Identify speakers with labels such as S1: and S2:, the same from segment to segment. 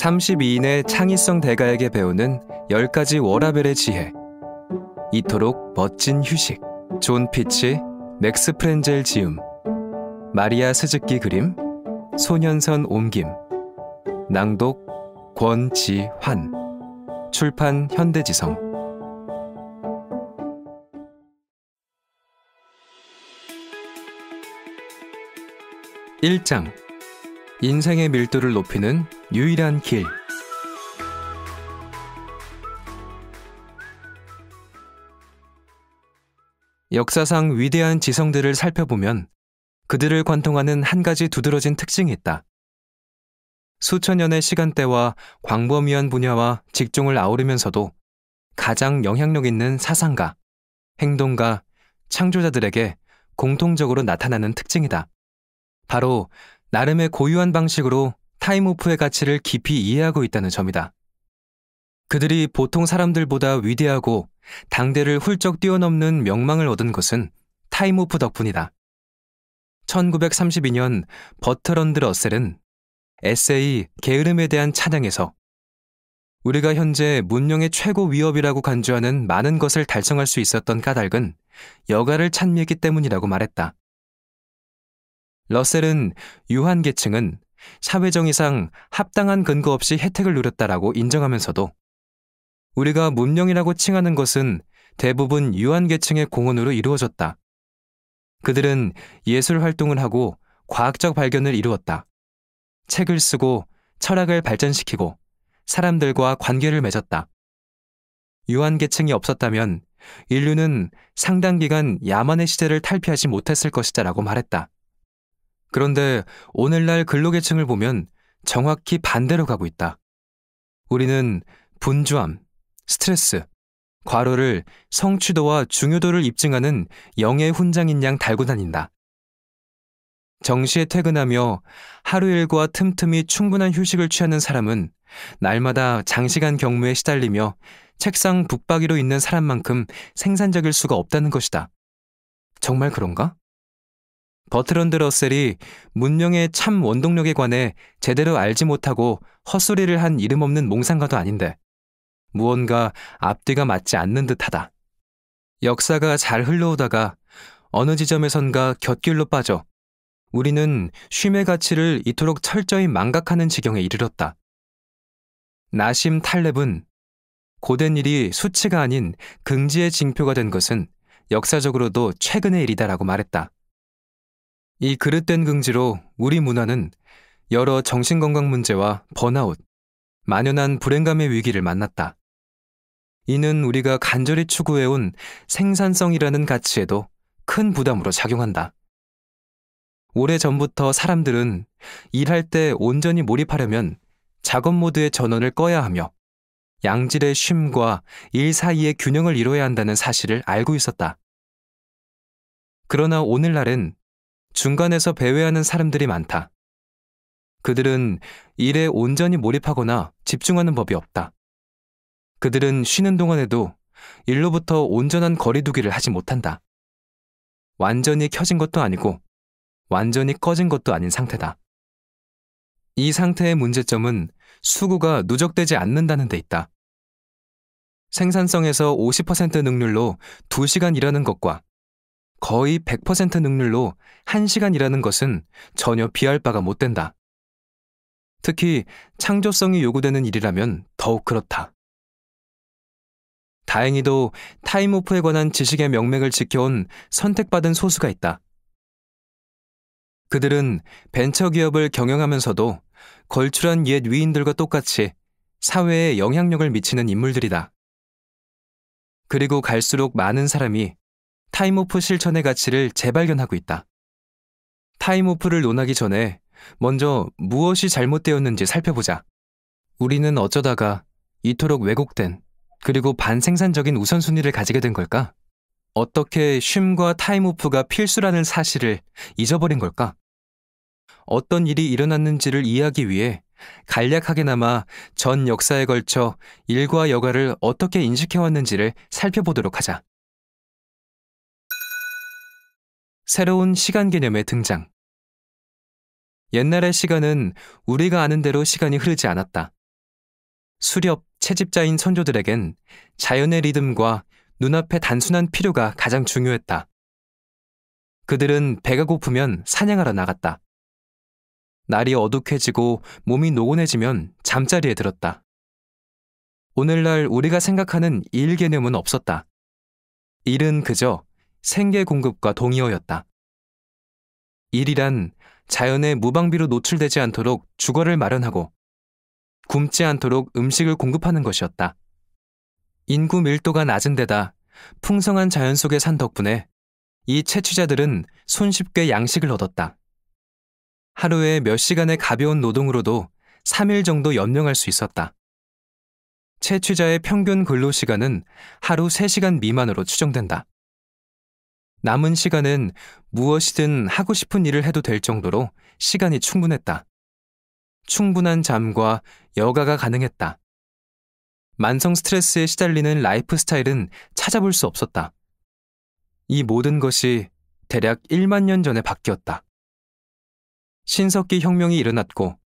S1: 32인의 창의성 대가에게 배우는 10가지 워라벨의 지혜 이토록 멋진 휴식 존 피치, 맥스 프렌젤 지음 마리아 스즈키 그림, 소년선 옮김 낭독 권지환 출판 현대지성 1장 인생의 밀도를 높이는 유일한 길. 역사상 위대한 지성들을 살펴보면 그들을 관통하는 한 가지 두드러진 특징이 있다. 수천 년의 시간대와 광범위한 분야와 직종을 아우르면서도 가장 영향력 있는 사상가, 행동가, 창조자들에게 공통적으로 나타나는 특징이다. 바로 나름의 고유한 방식으로 타임오프의 가치를 깊이 이해하고 있다는 점이다. 그들이 보통 사람들보다 위대하고 당대를 훌쩍 뛰어넘는 명망을 얻은 것은 타임오프 덕분이다. 1932년 버트런드 러셀은 에세이 게으름에 대한 찬양에서 우리가 현재 문명의 최고 위협이라고 간주하는 많은 것을 달성할 수 있었던 까닭은 여가를 찬미했기 때문이라고 말했다. 러셀은 유한계층은 사회정의상 합당한 근거 없이 혜택을 누렸다라고 인정하면서도 우리가 문명이라고 칭하는 것은 대부분 유한계층의 공헌으로 이루어졌다. 그들은 예술 활동을 하고 과학적 발견을 이루었다. 책을 쓰고 철학을 발전시키고 사람들과 관계를 맺었다. 유한계층이 없었다면 인류는 상당 기간 야만의 시대를 탈피하지 못했을 것이다라고 말했다. 그런데 오늘날 근로계층을 보면 정확히 반대로 가고 있다. 우리는 분주함, 스트레스, 과로를 성취도와 중요도를 입증하는 영예 훈장인 양 달고 다닌다. 정시에 퇴근하며 하루 일과 틈틈이 충분한 휴식을 취하는 사람은 날마다 장시간 경무에 시달리며 책상 붙박이로 있는 사람만큼 생산적일 수가 없다는 것이다. 정말 그런가? 버트런드 러셀이 문명의 참 원동력에 관해 제대로 알지 못하고 헛소리를 한 이름 없는 몽상가도 아닌데 무언가 앞뒤가 맞지 않는 듯하다. 역사가 잘 흘러오다가 어느 지점에선가 곁길로 빠져 우리는 쉼의 가치를 이토록 철저히 망각하는 지경에 이르렀다. 나심 탈렙은 고된 일이 수치가 아닌 긍지의 징표가 된 것은 역사적으로도 최근의 일이다라고 말했다. 이 그릇된 긍지로 우리 문화는 여러 정신건강 문제와 번아웃, 만연한 불행감의 위기를 만났다. 이는 우리가 간절히 추구해온 생산성이라는 가치에도 큰 부담으로 작용한다. 오래전부터 사람들은 일할 때 온전히 몰입하려면 작업 모드의 전원을 꺼야 하며 양질의 쉼과 일 사이의 균형을 이뤄야 한다는 사실을 알고 있었다. 그러나 오늘날은 중간에서 배회하는 사람들이 많다. 그들은 일에 온전히 몰입하거나 집중하는 법이 없다. 그들은 쉬는 동안에도 일로부터 온전한 거리두기를 하지 못한다. 완전히 켜진 것도 아니고 완전히 꺼진 것도 아닌 상태다. 이 상태의 문제점은 수구가 누적되지 않는다는 데 있다. 생산성에서 50% 능률로 2시간 일하는 것과 거의 100% 능률로 1시간이라는 것은 전혀 비할 바가 못 된다. 특히 창조성이 요구되는 일이라면 더욱 그렇다. 다행히도 타임오프에 관한 지식의 명맥을 지켜온 선택받은 소수가 있다. 그들은 벤처기업을 경영하면서도 걸출한 옛 위인들과 똑같이 사회에 영향력을 미치는 인물들이다. 그리고 갈수록 많은 사람이 타임오프 실천의 가치를 재발견하고 있다. 타임오프를 논하기 전에 먼저 무엇이 잘못되었는지 살펴보자. 우리는 어쩌다가 이토록 왜곡된 그리고 반생산적인 우선순위를 가지게 된 걸까? 어떻게 쉼과 타임오프가 필수라는 사실을 잊어버린 걸까? 어떤 일이 일어났는지를 이해하기 위해 간략하게나마 전 역사에 걸쳐 일과 여가를 어떻게 인식해왔는지를 살펴보도록 하자. 새로운 시간 개념의 등장. 옛날의 시간은 우리가 아는 대로 시간이 흐르지 않았다. 수렵, 채집자인 선조들에겐 자연의 리듬과 눈앞의 단순한 필요가 가장 중요했다. 그들은 배가 고프면 사냥하러 나갔다. 날이 어둑해지고 몸이 노곤해지면 잠자리에 들었다. 오늘날 우리가 생각하는 일 개념은 없었다. 일은 그저 생계 공급과 동의어였다. 일이란 자연의 무방비로 노출되지 않도록 주거를 마련하고 굶지 않도록 음식을 공급하는 것이었다. 인구 밀도가 낮은 데다 풍성한 자연 속에 산 덕분에 이 채취자들은 손쉽게 양식을 얻었다. 하루에 몇 시간의 가벼운 노동으로도 3일 정도 연명할 수 있었다. 채취자의 평균 근로 시간은 하루 3시간 미만으로 추정된다. 남은 시간은 무엇이든 하고 싶은 일을 해도 될 정도로 시간이 충분했다. 충분한 잠과 여가가 가능했다. 만성 스트레스에 시달리는 라이프 스타일은 찾아볼 수 없었다. 이 모든 것이 대략 1만 년 전에 바뀌었다. 신석기 혁명이 일어났고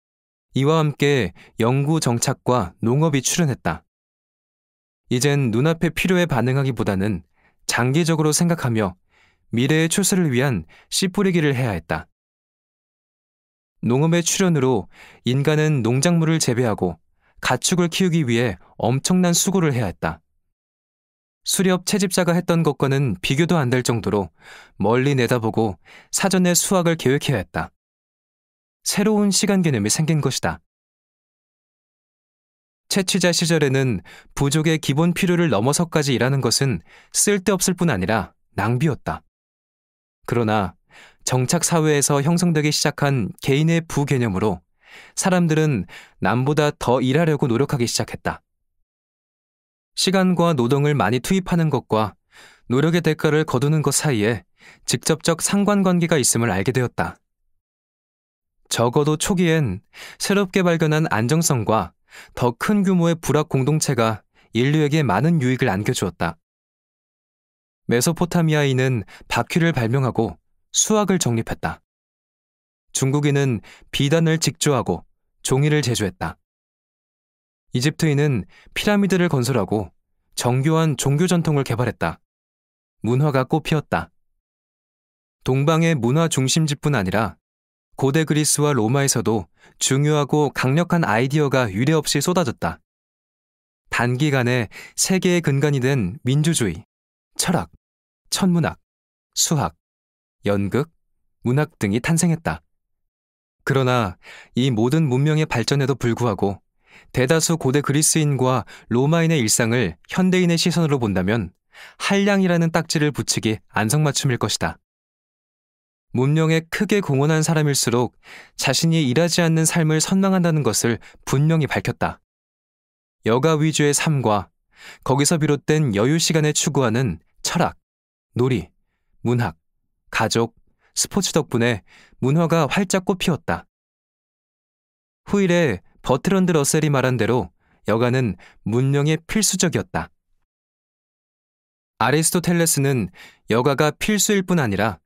S1: 이와 함께 영구 정착과 농업이 출현했다. 이젠 눈앞의 필요에 반응하기보다는 장기적으로 생각하며 미래의 추수를 위한 씨 뿌리기를 해야 했다. 농업의 출현으로 인간은 농작물을 재배하고 가축을 키우기 위해 엄청난 수고를 해야 했다. 수렵 채집자가 했던 것과는 비교도 안 될 정도로 멀리 내다보고 사전에 수확을 계획해야 했다. 새로운 시간 개념이 생긴 것이다. 채취자 시절에는 부족의 기본 필요를 넘어서까지 일하는 것은 쓸데없을 뿐 아니라 낭비였다. 그러나 정착 사회에서 형성되기 시작한 개인의 부개념으로 사람들은 남보다 더 일하려고 노력하기 시작했다. 시간과 노동을 많이 투입하는 것과 노력의 대가를 거두는 것 사이에 직접적 상관관계가 있음을 알게 되었다. 적어도 초기엔 새롭게 발견한 안정성과 더 큰 규모의 불악 공동체가 인류에게 많은 유익을 안겨주었다. 메소포타미아인은 바퀴를 발명하고 수학을 정립했다. 중국인은 비단을 직조하고 종이를 제조했다. 이집트인은 피라미드를 건설하고 정교한 종교 전통을 개발했다. 문화가 꽃피었다. 동방의 문화 중심지뿐 아니라 고대 그리스와 로마에서도 중요하고 강력한 아이디어가 유례없이 쏟아졌다. 단기간에 세계의 근간이 된 민주주의. 철학, 천문학, 수학, 연극, 문학 등이 탄생했다. 그러나 이 모든 문명의 발전에도 불구하고 대다수 고대 그리스인과 로마인의 일상을 현대인의 시선으로 본다면 한량이라는 딱지를 붙이기 안성맞춤일 것이다. 문명에 크게 공헌한 사람일수록 자신이 일하지 않는 삶을 선망한다는 것을 분명히 밝혔다. 여가 위주의 삶과 거기서 비롯된 여유 시간에 추구하는 철학, 놀이, 문학, 가족, 스포츠 덕분에 문화가 활짝 꽃피웠다 후일에 버트런드 러셀이 말한 대로 여가는 문명의 필수적이었다. 아리스토텔레스는 여가가 필수일 뿐 아니라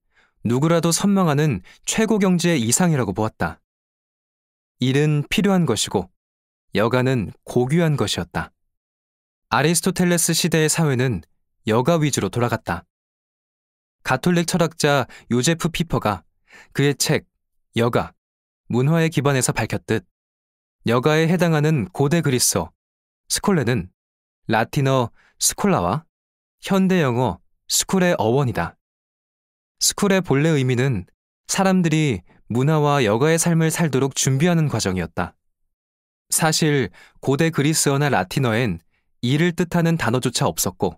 S1: 누구라도 선망하는 최고 경제의 이상이라고 보았다. 일은 필요한 것이고 여가는 고귀한 것이었다. 아리스토텔레스 시대의 사회는 여가 위주로 돌아갔다. 가톨릭 철학자 요제프 피퍼가 그의 책 여가 문화의 기반에서 밝혔듯 여가에 해당하는 고대 그리스어 스콜레는 라틴어 스콜라와 현대 영어 스쿨의 어원이다. 스쿨의 본래 의미는 사람들이 문화와 여가의 삶을 살도록 준비하는 과정이었다. 사실 고대 그리스어나 라틴어엔 이를 뜻하는 단어조차 없었고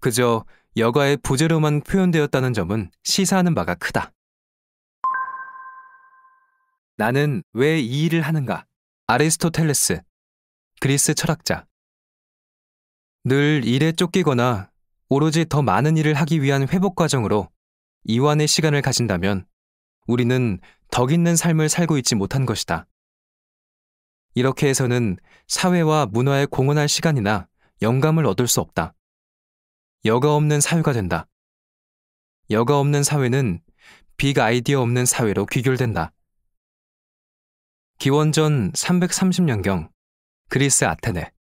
S1: 그저 여가의 부재로만 표현되었다는 점은 시사하는 바가 크다. 나는 왜 이 일을 하는가? 아리스토텔레스, 그리스 철학자. 늘 일에 쫓기거나 오로지 더 많은 일을 하기 위한 회복 과정으로 이완의 시간을 가진다면 우리는 덕 있는 삶을 살고 있지 못한 것이다. 이렇게 해서는 사회와 문화에 공헌할 시간이나 영감을 얻을 수 없다. 여가 없는 사회가 된다. 여가 없는 사회는 빅 아이디어 없는 사회로 귀결된다. 기원전 330년경 그리스 아테네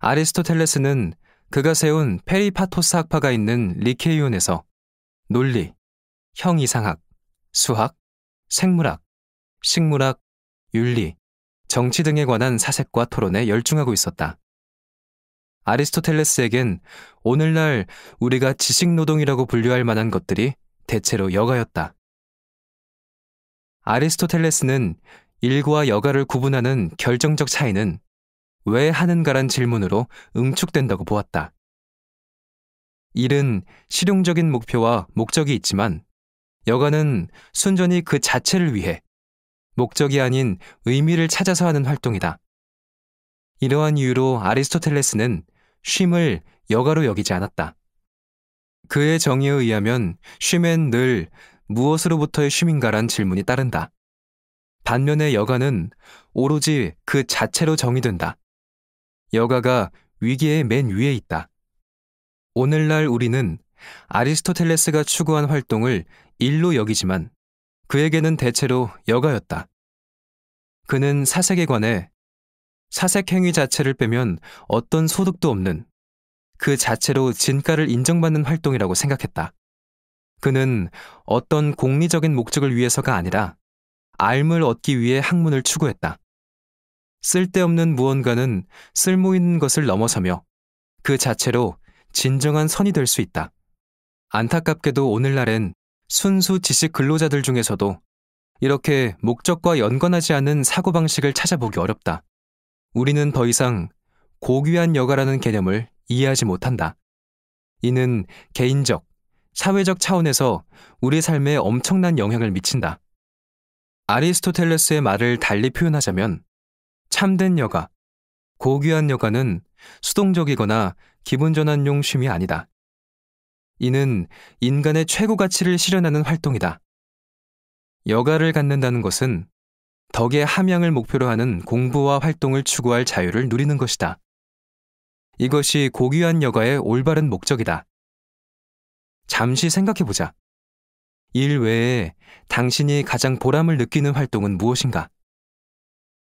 S1: 아리스토텔레스는 그가 세운 페리파토스 학파가 있는 리케이온에서 논리, 형이상학, 수학, 생물학, 식물학, 윤리, 정치 등에 관한 사색과 토론에 열중하고 있었다. 아리스토텔레스에겐 오늘날 우리가 지식 노동이라고 분류할 만한 것들이 대체로 여가였다. 아리스토텔레스는 일과 여가를 구분하는 결정적 차이는 왜 하는가란 질문으로 응축된다고 보았다. 일은 실용적인 목표와 목적이 있지만 여가는 순전히 그 자체를 위해 목적이 아닌 의미를 찾아서 하는 활동이다. 이러한 이유로 아리스토텔레스는 쉼을 여가로 여기지 않았다. 그의 정의에 의하면 쉼엔 늘 무엇으로부터의 쉼인가란 질문이 따른다. 반면에 여가는 오로지 그 자체로 정의된다. 여가가 위기의 맨 위에 있다. 오늘날 우리는 아리스토텔레스가 추구한 활동을 일로 여기지만 그에게는 대체로 여가였다. 그는 사색에 관해 사색 행위 자체를 빼면 어떤 소득도 없는 그 자체로 진가를 인정받는 활동이라고 생각했다. 그는 어떤 공리적인 목적을 위해서가 아니라 알을 얻기 위해 학문을 추구했다. 쓸데없는 무언가는 쓸모 있는 것을 넘어서며 그 자체로 진정한 선이 될 수 있다. 안타깝게도 오늘날엔 순수 지식 근로자들 중에서도 이렇게 목적과 연관하지 않은 사고방식을 찾아보기 어렵다. 우리는 더 이상 고귀한 여가라는 개념을 이해하지 못한다. 이는 개인적, 사회적 차원에서 우리 삶에 엄청난 영향을 미친다. 아리스토텔레스의 말을 달리 표현하자면 참된 여가, 고귀한 여가는 수동적이거나 기분전환용 쉼이 아니다. 이는 인간의 최고 가치를 실현하는 활동이다. 여가를 갖는다는 것은 덕의 함양을 목표로 하는 공부와 활동을 추구할 자유를 누리는 것이다. 이것이 고귀한 여가의 올바른 목적이다. 잠시 생각해보자. 일 외에 당신이 가장 보람을 느끼는 활동은 무엇인가?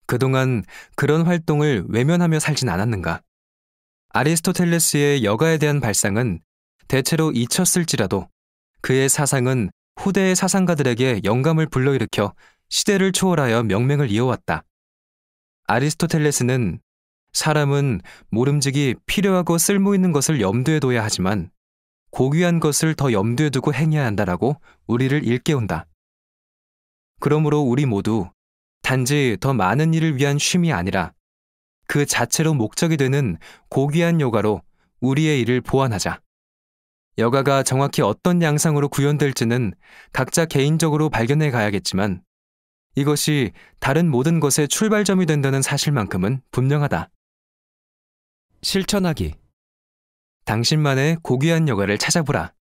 S1: 그동안 그런 활동을 외면하며 살진 않았는가? 아리스토텔레스의 여가에 대한 발상은 대체로 잊혔을지라도 그의 사상은 후대의 사상가들에게 영감을 불러일으켜 시대를 초월하여 명맹을 이어왔다. 아리스토텔레스는 사람은 모름지기 필요하고 쓸모있는 것을 염두에 둬야 하지만 고귀한 것을 더 염두에 두고 행해야 한다라고 우리를 일깨운다. 그러므로 우리 모두 단지 더 많은 일을 위한 쉼이 아니라 그 자체로 목적이 되는 고귀한 요가로 우리의 일을 보완하자. 여가가 정확히 어떤 양상으로 구현될지는 각자 개인적으로 발견해 가야겠지만 이것이 다른 모든 것의 출발점이 된다는 사실만큼은 분명하다. 실천하기. 당신만의 고귀한 여가를 찾아보라.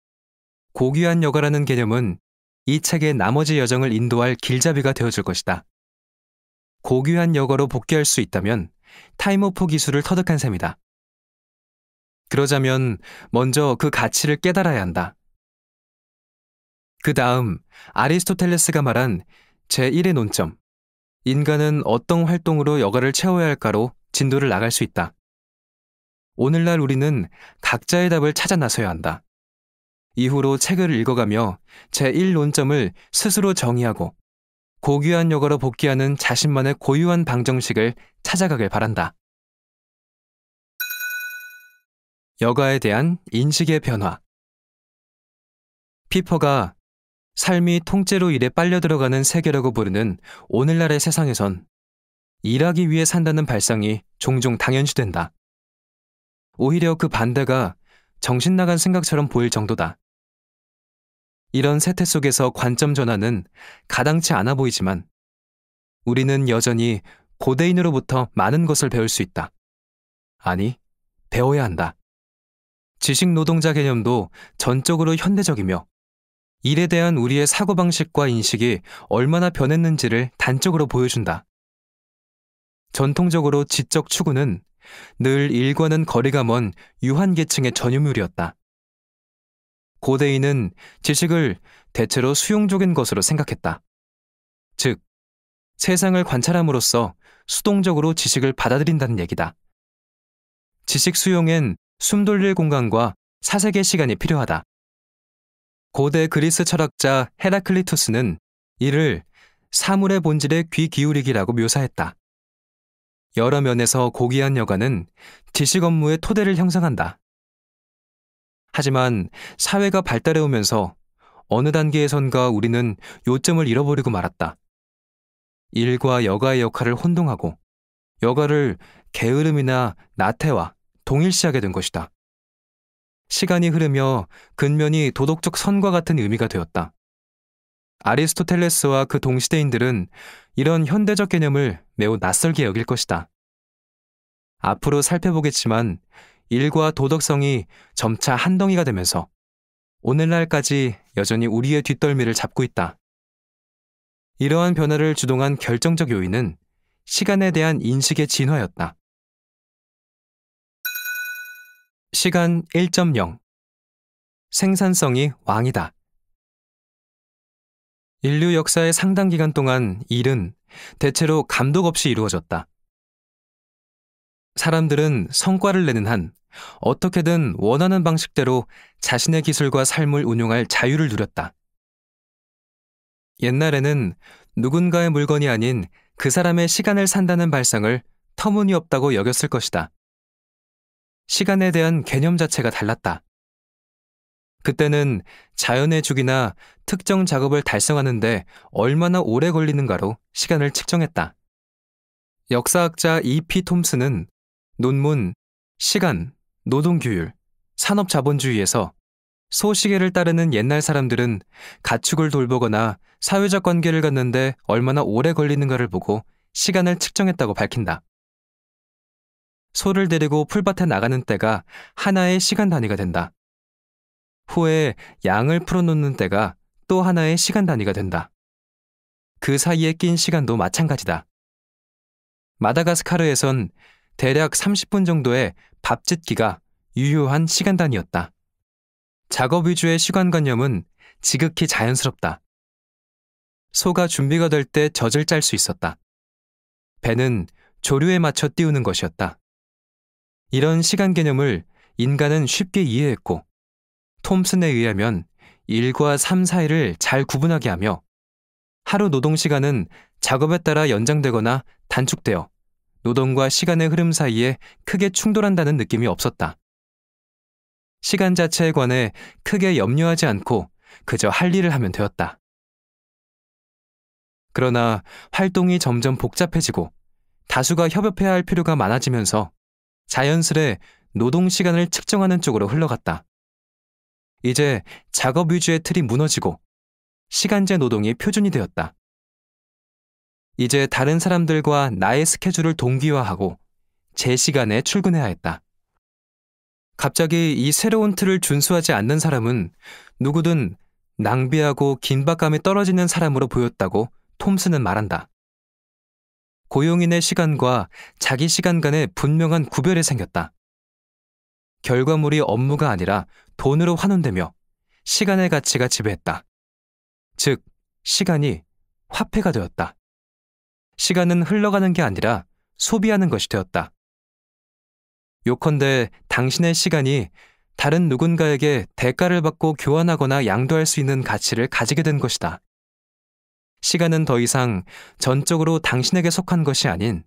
S1: 고귀한 여가라는 개념은 이 책의 나머지 여정을 인도할 길잡이가 되어줄 것이다. 고귀한 여가로 복귀할 수 있다면 타임오프 기술을 터득한 셈이다. 그러자면 먼저 그 가치를 깨달아야 한다. 그 다음 아리스토텔레스가 말한 제1의 논점, 인간은 어떤 활동으로 여가를 채워야 할까로 진도를 나갈 수 있다. 오늘날 우리는 각자의 답을 찾아 나서야 한다. 이후로 책을 읽어가며 제1 논점을 스스로 정의하고 고귀한 여가로 복귀하는 자신만의 고유한 방정식을 찾아가길 바란다. 여가에 대한 인식의 변화. 피퍼가 삶이 통째로 일에 빨려 들어가는 세계라고 부르는 오늘날의 세상에선 일하기 위해 산다는 발상이 종종 당연시된다. 오히려 그 반대가 정신 나간 생각처럼 보일 정도다. 이런 세태 속에서 관점 전환은 가당치 않아 보이지만 우리는 여전히 고대인으로부터 많은 것을 배울 수 있다. 아니, 배워야 한다. 지식 노동자 개념도 전적으로 현대적이며 일에 대한 우리의 사고방식과 인식이 얼마나 변했는지를 단적으로 보여준다. 전통적으로 지적 추구는 늘 일과는 거리가 먼 유한계층의 전유물이었다. 고대인은 지식을 대체로 수용적인 것으로 생각했다. 즉, 세상을 관찰함으로써 수동적으로 지식을 받아들인다는 얘기다. 지식 수용엔 숨 돌릴 공간과 사색의 시간이 필요하다. 고대 그리스 철학자 헤라클리투스는 이를 사물의 본질에 귀 기울이기라고 묘사했다. 여러 면에서 고귀한 여가는 지식 업무의 토대를 형성한다. 하지만 사회가 발달해오면서 어느 단계에선가 우리는 요점을 잃어버리고 말았다. 일과 여가의 역할을 혼동하고 여가를 게으름이나 나태와 동일시하게 된 것이다. 시간이 흐르며 근면이 도덕적 선과 같은 의미가 되었다. 아리스토텔레스와 그 동시대인들은 이런 현대적 개념을 매우 낯설게 여길 것이다. 앞으로 살펴보겠지만 일과 도덕성이 점차 한 덩이가 되면서 오늘날까지 여전히 우리의 뒷덜미를 잡고 있다. 이러한 변화를 주동한 결정적 요인은 시간에 대한 인식의 진화였다. 시간 1.0 생산성이 왕이다. 인류 역사의 상당 기간 동안 일은 대체로 감독 없이 이루어졌다. 사람들은 성과를 내는 한 어떻게든 원하는 방식대로 자신의 기술과 삶을 운용할 자유를 누렸다. 옛날에는 누군가의 물건이 아닌 그 사람의 시간을 산다는 발상을 터무니없다고 여겼을 것이다. 시간에 대한 개념 자체가 달랐다. 그때는 자연의 주기나 특정 작업을 달성하는데 얼마나 오래 걸리는가로 시간을 측정했다. 역사학자 E.P. 톰슨은 논문 시간, 노동규율, 산업자본주의에서 소시계를 따르는 옛날 사람들은 가축을 돌보거나 사회적 관계를 갖는데 얼마나 오래 걸리는가를 보고 시간을 측정했다고 밝힌다. 소를 데리고 풀밭에 나가는 때가 하나의 시간 단위가 된다. 후에 양을 풀어놓는 때가 또 하나의 시간 단위가 된다. 그 사이에 낀 시간도 마찬가지다. 마다가스카르에선 대략 30분 정도의 밥 짓기가 유효한 시간 단위였다. 작업 위주의 시간관념은 지극히 자연스럽다. 소가 준비가 될 때 젖을 짤 수 있었다. 배는 조류에 맞춰 띄우는 것이었다. 이런 시간 개념을 인간은 쉽게 이해했고 톰슨에 의하면 일과삶 사이를 잘 구분하게 하며 하루 노동 시간은 작업에 따라 연장되거나 단축되어 노동과 시간의 흐름 사이에 크게 충돌한다는 느낌이 없었다. 시간 자체에 관해 크게 염려하지 않고 그저 할 일을 하면 되었다. 그러나 활동이 점점 복잡해지고 다수가 협업해야 할 필요가 많아지면서 자연스레 노동 시간을 측정하는 쪽으로 흘러갔다. 이제 작업 위주의 틀이 무너지고 시간제 노동이 표준이 되었다. 이제 다른 사람들과 나의 스케줄을 동기화하고 제 시간에 출근해야 했다. 갑자기 이 새로운 틀을 준수하지 않는 사람은 누구든 낭비하고 긴박감이 떨어지는 사람으로 보였다고 톰스는 말한다. 고용인의 시간과 자기 시간 간의 분명한 구별이 생겼다. 결과물이 업무가 아니라 돈으로 환원되며 시간의 가치가 지배했다. 즉, 시간이 화폐가 되었다. 시간은 흘러가는 게 아니라 소비하는 것이 되었다. 요컨대 당신의 시간이 다른 누군가에게 대가를 받고 교환하거나 양도할 수 있는 가치를 가지게 된 것이다. 시간은 더 이상 전적으로 당신에게 속한 것이 아닌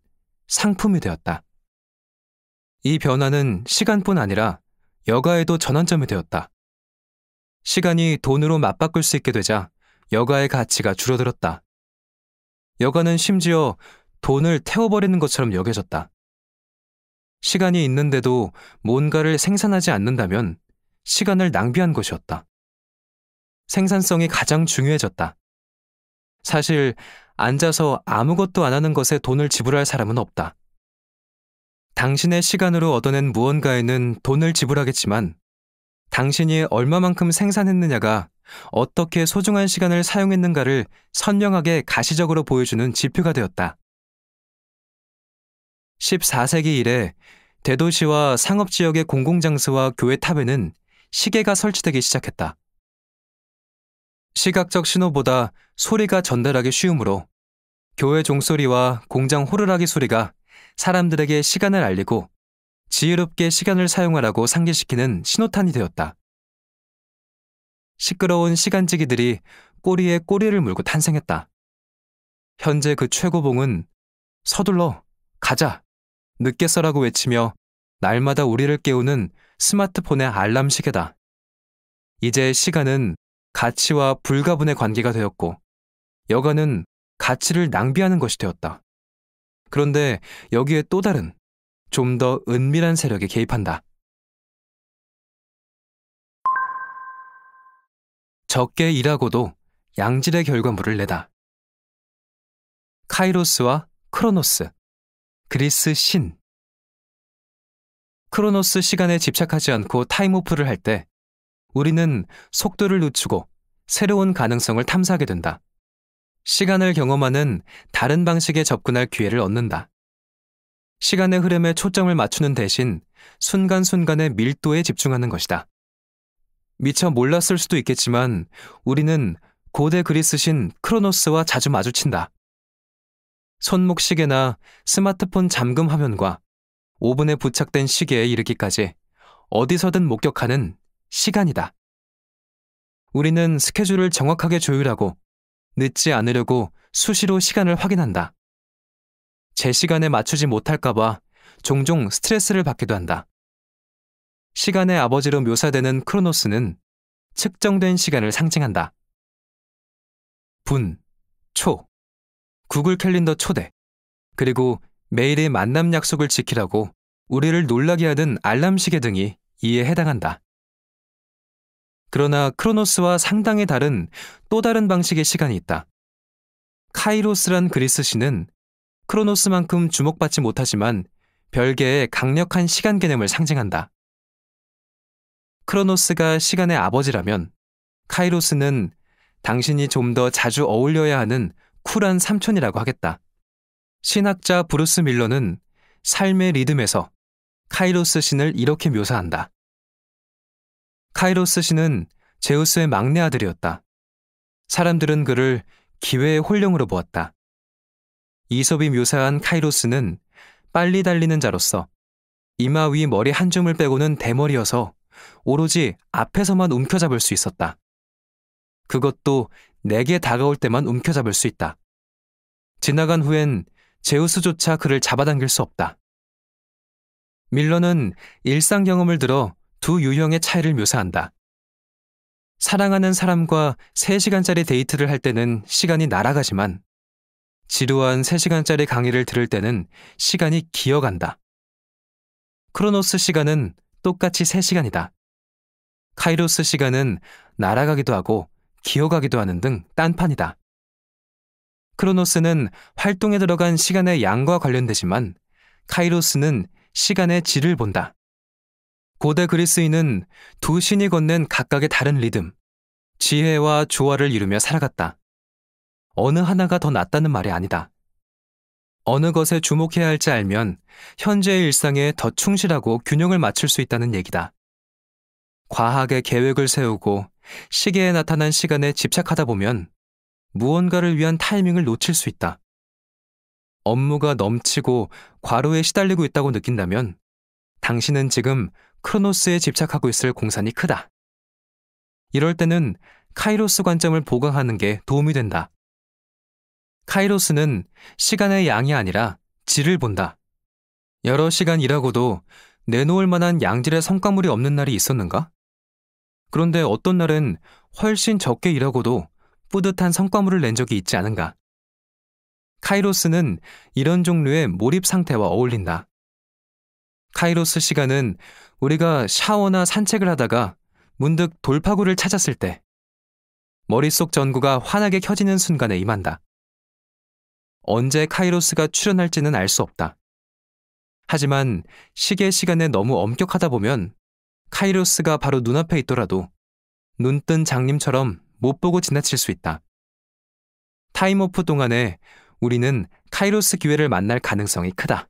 S1: 상품이 되었다. 이 변화는 시간뿐 아니라 여가에도 전환점이 되었다. 시간이 돈으로 맞바꿀 수 있게 되자 여가의 가치가 줄어들었다. 여가는 심지어 돈을 태워버리는 것처럼 여겨졌다. 시간이 있는데도 뭔가를 생산하지 않는다면 시간을 낭비한 것이었다. 생산성이 가장 중요해졌다. 사실 앉아서 아무것도 안 하는 것에 돈을 지불할 사람은 없다. 당신의 시간으로 얻어낸 무언가에는 돈을 지불하겠지만 당신이 얼마만큼 생산했느냐가 어떻게 소중한 시간을 사용했는가를 선명하게 가시적으로 보여주는 지표가 되었다. 14세기 이래 대도시와 상업지역의 공공장소와 교회 탑에는 시계가 설치되기 시작했다. 시각적 신호보다 소리가 전달하기 쉬우므로 교회 종소리와 공장 호루라기 소리가 사람들에게 시간을 알리고 지혜롭게 시간을 사용하라고 상기시키는 신호탄이 되었다. 시끄러운 시간지기들이 꼬리에 꼬리를 물고 탄생했다. 현재 그 최고봉은 서둘러, 가자, 늦게 써라고 외치며 날마다 우리를 깨우는 스마트폰의 알람 시계다. 이제 시간은 가치와 불가분의 관계가 되었고 여가는 가치를 낭비하는 것이 되었다. 그런데 여기에 또 다른 좀 더 은밀한 세력이 개입한다. 적게 일하고도 양질의 결과물을 내다. 카이로스와 크로노스, 그리스 신. 크로노스 시간에 집착하지 않고 타임오프를 할때 우리는 속도를 늦추고 새로운 가능성을 탐사하게 된다. 시간을 경험하는 다른 방식에 접근할 기회를 얻는다. 시간의 흐름에 초점을 맞추는 대신 순간순간의 밀도에 집중하는 것이다. 미처 몰랐을 수도 있겠지만 우리는 고대 그리스신 크로노스와 자주 마주친다. 손목 시계나 스마트폰 잠금 화면과 오븐에 부착된 시계에 이르기까지 어디서든 목격하는 시간이다. 우리는 스케줄을 정확하게 조율하고 늦지 않으려고 수시로 시간을 확인한다. 제 시간에 맞추지 못할까봐 종종 스트레스를 받기도 한다. 시간의 아버지로 묘사되는 크로노스는 측정된 시간을 상징한다. 분, 초, 구글 캘린더 초대, 그리고 매일의 만남 약속을 지키라고 우리를 놀라게 하던 알람 시계 등이 이에 해당한다. 그러나 크로노스와 상당히 다른 또 다른 방식의 시간이 있다. 카이로스란 그리스 신은 크로노스만큼 주목받지 못하지만 별개의 강력한 시간 개념을 상징한다. 크로노스가 시간의 아버지라면 카이로스는 당신이 좀 더 자주 어울려야 하는 쿨한 삼촌이라고 하겠다. 신학자 브루스 밀러는 삶의 리듬에서 카이로스 신을 이렇게 묘사한다. 카이로스 씨는 제우스의 막내 아들이었다. 사람들은 그를 기회의 홀령으로 보았다. 이솝이 묘사한 카이로스는 빨리 달리는 자로서 이마 위 머리 한 줌을 빼고는 대머리여서 오로지 앞에서만 움켜잡을 수 있었다. 그것도 내게 다가올 때만 움켜잡을 수 있다. 지나간 후엔 제우스조차 그를 잡아당길 수 없다. 밀러는 일상 경험을 들어 두 유형의 차이를 묘사한다. 사랑하는 사람과 3시간짜리 데이트를 할 때는 시간이 날아가지만 지루한 3시간짜리 강의를 들을 때는 시간이 기어간다. 크로노스 시간은 똑같이 3시간이다. 카이로스 시간은 날아가기도 하고 기어가기도 하는 등 딴판이다. 크로노스는 활동에 들어간 시간의 양과 관련되지만 카이로스는 시간의 질을 본다. 고대 그리스인은 두 신이 걷는 각각의 다른 리듬, 지혜와 조화를 이루며 살아갔다. 어느 하나가 더 낫다는 말이 아니다. 어느 것에 주목해야 할지 알면 현재의 일상에 더 충실하고 균형을 맞출 수 있다는 얘기다. 과학의 계획을 세우고 시계에 나타난 시간에 집착하다 보면 무언가를 위한 타이밍을 놓칠 수 있다. 업무가 넘치고 과로에 시달리고 있다고 느낀다면 당신은 지금 크로노스에 집착하고 있을 공산이 크다. 이럴 때는 카이로스 관점을 보강하는 게 도움이 된다. 카이로스는 시간의 양이 아니라 질을 본다. 여러 시간 일하고도 내놓을 만한 양질의 성과물이 없는 날이 있었는가? 그런데 어떤 날은 훨씬 적게 일하고도 뿌듯한 성과물을 낸 적이 있지 않은가? 카이로스는 이런 종류의 몰입 상태와 어울린다. 카이로스 시간은 우리가 샤워나 산책을 하다가 문득 돌파구를 찾았을 때 머릿속 전구가 환하게 켜지는 순간에 임한다. 언제 카이로스가 출현할지는알 수 없다. 하지만 시계 시간에 너무 엄격하다 보면 카이로스가 바로 눈앞에 있더라도 눈뜬 장님처럼 못 보고 지나칠 수 있다. 타임오프 동안에 우리는 카이로스 기회를 만날 가능성이 크다.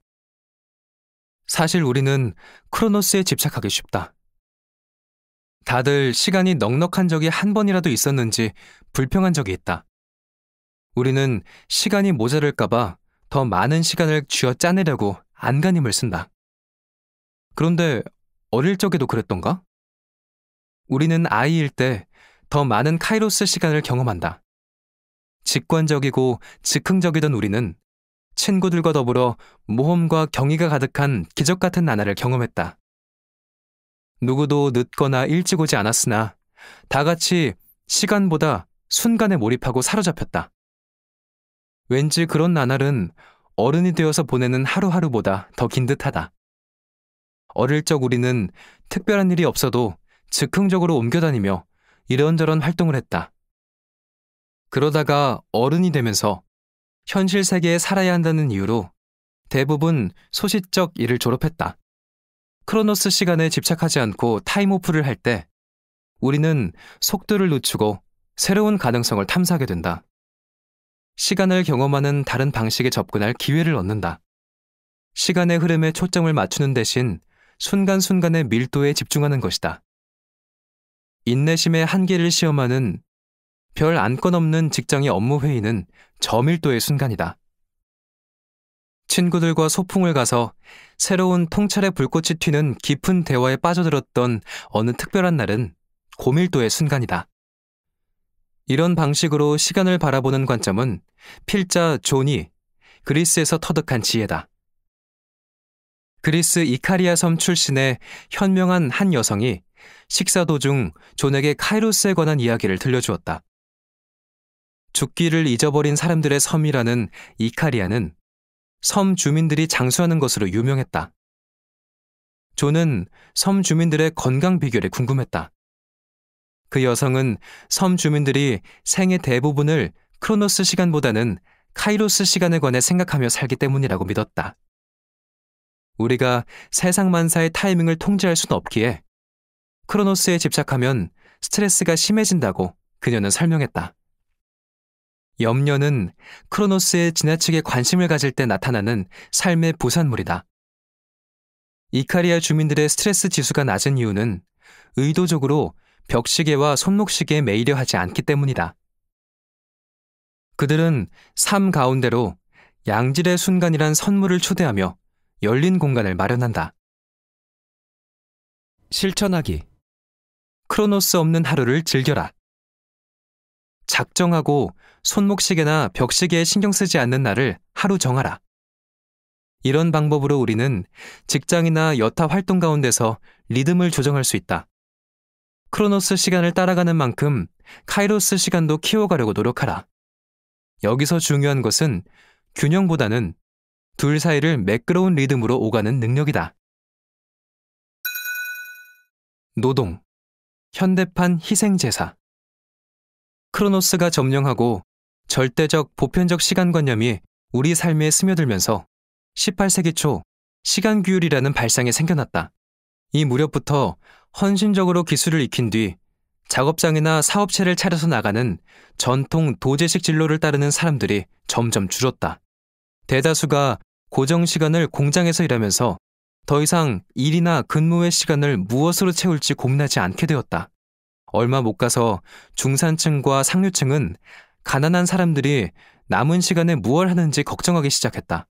S1: 사실 우리는 크로노스에 집착하기 쉽다. 다들 시간이 넉넉한 적이 한 번이라도 있었는지 불평한 적이 있다. 우리는 시간이 모자랄까봐 더 많은 시간을 쥐어 짜내려고 안간힘을 쓴다. 그런데 어릴 적에도 그랬던가? 우리는 아이일 때 더 많은 카이로스 시간을 경험한다. 직관적이고 즉흥적이던 우리는 친구들과 더불어 모험과 경의가 가득한 기적 같은 나날을 경험했다. 누구도 늦거나 일찍 오지 않았으나 다 같이 시간보다 순간에 몰입하고 사로잡혔다. 왠지 그런 나날은 어른이 되어서 보내는 하루하루보다 더 긴 듯하다. 어릴 적 우리는 특별한 일이 없어도 즉흥적으로 옮겨다니며 이런저런 활동을 했다. 그러다가 어른이 되면서 현실 세계에 살아야 한다는 이유로 대부분 소시적 일을 졸업했다. 크로노스 시간에 집착하지 않고 타임오프를 할 때 우리는 속도를 늦추고 새로운 가능성을 탐사하게 된다. 시간을 경험하는 다른 방식에 접근할 기회를 얻는다. 시간의 흐름에 초점을 맞추는 대신 순간순간의 밀도에 집중하는 것이다. 인내심의 한계를 시험하는 별 안건 없는 직장의 업무 회의는 저밀도의 순간이다. 친구들과 소풍을 가서 새로운 통찰의 불꽃이 튀는 깊은 대화에 빠져들었던 어느 특별한 날은 고밀도의 순간이다. 이런 방식으로 시간을 바라보는 관점은 필자 존이 그리스에서 터득한 지혜다. 그리스 이카리아 섬 출신의 현명한 한 여성이 식사 도중 존에게 카이로스에 관한 이야기를 들려주었다. 죽기를 잊어버린 사람들의 섬이라는 이카리아는 섬 주민들이 장수하는 것으로 유명했다. 존은 섬 주민들의 건강 비결에 궁금했다. 그 여성은 섬 주민들이 생의 대부분을 크로노스 시간보다는 카이로스 시간에 관해 생각하며 살기 때문이라고 믿었다. 우리가 세상 만사의 타이밍을 통제할 수는 없기에 크로노스에 집착하면 스트레스가 심해진다고 그녀는 설명했다. 염려는 크로노스에 지나치게 관심을 가질 때 나타나는 삶의 부산물이다. 이카리아 주민들의 스트레스 지수가 낮은 이유는 의도적으로 벽시계와 손목시계에 매이려 하지 않기 때문이다. 그들은 삶 가운데로 양질의 순간이란 선물을 초대하며 열린 공간을 마련한다. 실천하기 크로노스 없는 하루를 즐겨라. 작정하고 손목시계나 벽시계에 신경 쓰지 않는 날을 하루 정하라. 이런 방법으로 우리는 직장이나 여타 활동 가운데서 리듬을 조정할 수 있다. 크로노스 시간을 따라가는 만큼 카이로스 시간도 키워가려고 노력하라. 여기서 중요한 것은 균형보다는 둘 사이를 매끄러운 리듬으로 오가는 능력이다. 노동, 현대판 희생제사 크로노스가 점령하고 절대적 보편적 시간관념이 우리 삶에 스며들면서 18세기 초 시간 규율이라는 발상이 생겨났다. 이 무렵부터 헌신적으로 기술을 익힌 뒤 작업장이나 사업체를 차려서 나가는 전통 도제식 진로를 따르는 사람들이 점점 줄었다. 대다수가 고정 시간을 공장에서 일하면서 더 이상 일이나 근무의 시간을 무엇으로 채울지 고민하지 않게 되었다. 얼마 못 가서 중산층과 상류층은 가난한 사람들이 남은 시간에 무얼 하는지 걱정하기 시작했다.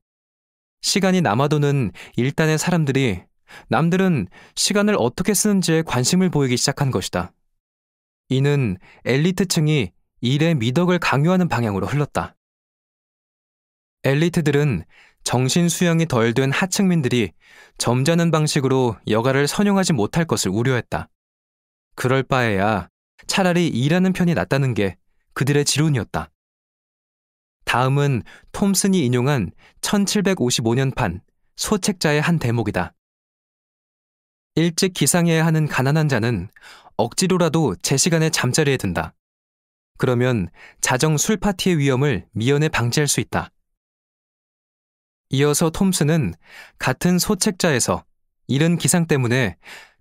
S1: 시간이 남아도는 일단의 사람들이 남들은 시간을 어떻게 쓰는지에 관심을 보이기 시작한 것이다. 이는 엘리트층이 일의 미덕을 강요하는 방향으로 흘렀다. 엘리트들은 정신 수양이 덜 된 하층민들이 점잖은 방식으로 여가를 선용하지 못할 것을 우려했다. 그럴 바에야 차라리 일하는 편이 낫다는 게 그들의 지론이었다. 다음은 톰슨이 인용한 1755년판 소책자의 한 대목이다. 일찍 기상해야 하는 가난한 자는 억지로라도 제 시간에 잠자리에 든다. 그러면 자정 술 파티의 위험을 미연에 방지할 수 있다. 이어서 톰슨은 같은 소책자에서 이른 기상 때문에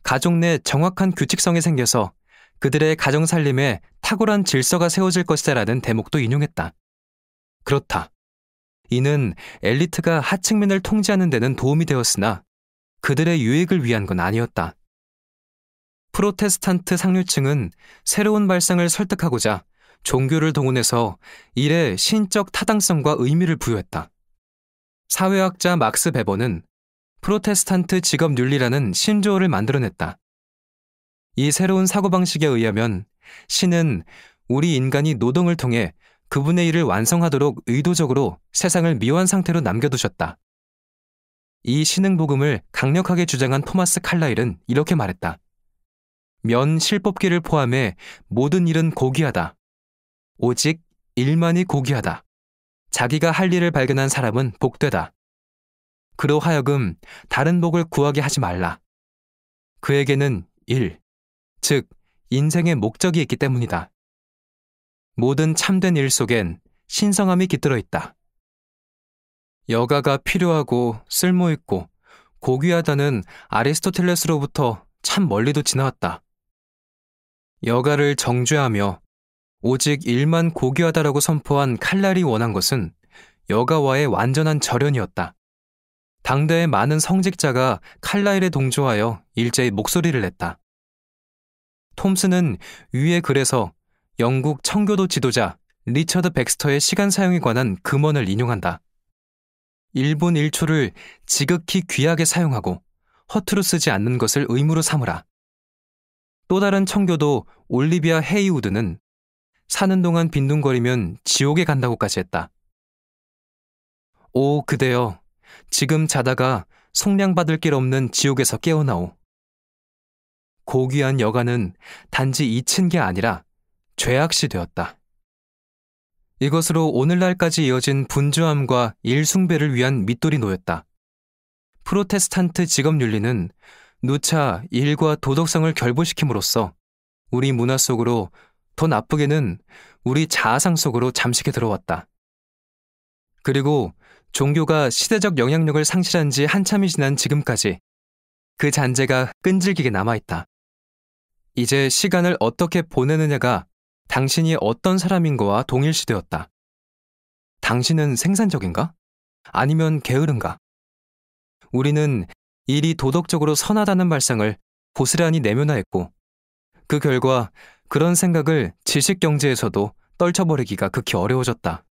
S1: 가족 내 정확한 규칙성이 생겨서 그들의 가정 살림에 탁월한 질서가 세워질 것이다라는 대목도 인용했다. 그렇다. 이는 엘리트가 하층민을 통제하는 데는 도움이 되었으나 그들의 유익을 위한 건 아니었다. 프로테스탄트 상류층은 새로운 발상을 설득하고자 종교를 동원해서 일에 신적 타당성과 의미를 부여했다. 사회학자 막스 베버는 프로테스탄트 직업윤리라는 신조어를 만들어냈다. 이 새로운 사고방식에 의하면 신은 우리 인간이 노동을 통해 그분의 일을 완성하도록 의도적으로 세상을 미완 상태로 남겨두셨다. 이 신흥복음을 강력하게 주장한 토마스 칼라일은 이렇게 말했다. 면 실법기를 포함해 모든 일은 고귀하다. 오직 일만이 고귀하다. 자기가 할 일을 발견한 사람은 복되다. 그로 하여금 다른 복을 구하게 하지 말라. 그에게는 일, 즉 인생의 목적이 있기 때문이다. 모든 참된 일 속엔 신성함이 깃들어 있다. 여가가 필요하고 쓸모있고 고귀하다는 아리스토텔레스로부터 참 멀리도 지나왔다. 여가를 정죄하며 오직 일만 고귀하다라고 선포한 칼날이 원한 것은 여가와의 완전한 절연이었다. 당대의 많은 성직자가 칼라일에 동조하여 일제히 목소리를 냈다. 톰슨은 위의 글에서 영국 청교도 지도자 리처드 백스터의 시간 사용에 관한 금언을 인용한다. 1분 1초를 지극히 귀하게 사용하고 허투루 쓰지 않는 것을 의무로 삼으라. 또 다른 청교도 올리비아 헤이우드는 사는 동안 빈둥거리면 지옥에 간다고까지 했다. 오, 그대여, 지금 자다가 속량받을 길 없는 지옥에서 깨어나오. 고귀한 여가는 단지 잊힌 게 아니라 죄악시 되었다. 이것으로 오늘날까지 이어진 분주함과 일숭배를 위한 밑돌이 놓였다. 프로테스탄트 직업윤리는 누차 일과 도덕성을 결부시킴으로써 우리 문화 속으로 더 나쁘게는 우리 자아상 속으로 잠식해 들어왔다. 그리고 종교가 시대적 영향력을 상실한 지 한참이 지난 지금까지 그 잔재가 끈질기게 남아있다. 이제 시간을 어떻게 보내느냐가 당신이 어떤 사람인 가와 동일시되었다. 당신은 생산적인가? 아니면 게으른가? 우리는 일이 도덕적으로 선하다는 발상을 고스란히 내면화했고 그 결과 그런 생각을 지식 경제에서도 떨쳐버리기가 극히 어려워졌다.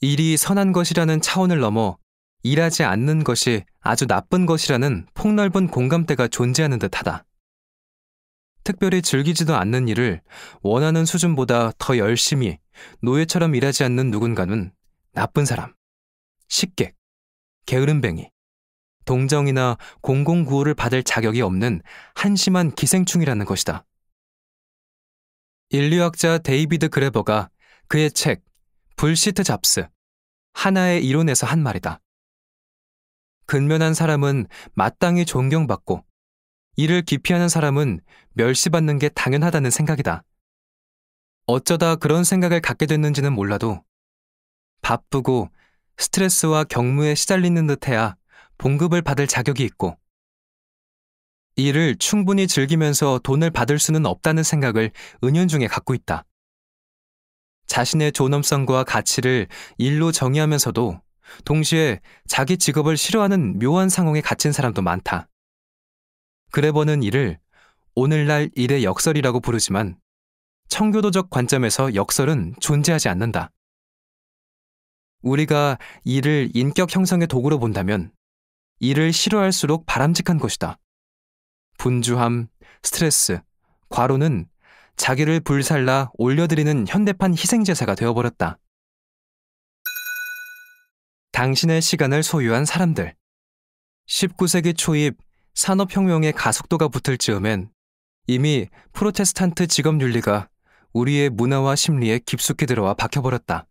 S1: 일이 선한 것이라는 차원을 넘어 일하지 않는 것이 아주 나쁜 것이라는 폭넓은 공감대가 존재하는 듯하다. 특별히 즐기지도 않는 일을 원하는 수준보다 더 열심히 노예처럼 일하지 않는 누군가는 나쁜 사람, 식객, 게으름뱅이, 동정이나 공공구호를 받을 자격이 없는 한심한 기생충이라는 것이다. 인류학자 데이비드 그레버가 그의 책 불시트 잡스. 하나의 이론에서 한 말이다. 근면한 사람은 마땅히 존경받고 이를 기피하는 사람은 멸시받는 게 당연하다는 생각이다. 어쩌다 그런 생각을 갖게 됐는지는 몰라도 바쁘고 스트레스와 경무에 시달리는 듯해야 봉급을 받을 자격이 있고 일을 충분히 즐기면서 돈을 받을 수는 없다는 생각을 은연중에 갖고 있다. 자신의 존엄성과 가치를 일로 정의하면서도 동시에 자기 직업을 싫어하는 묘한 상황에 갇힌 사람도 많다. 그래버는 이를 오늘날 일의 역설이라고 부르지만 청교도적 관점에서 역설은 존재하지 않는다. 우리가 이를 인격 형성의 도구로 본다면 이를 싫어할수록 바람직한 것이다. 분주함, 스트레스, 과로는 자기를 불살라 올려드리는 현대판 희생제사가 되어버렸다. 당신의 시간을 소유한 사람들. 19세기 초입 산업혁명의 가속도가 붙을 즈음엔 이미 프로테스탄트 직업윤리가 우리의 문화와 심리에 깊숙이 들어와 박혀버렸다.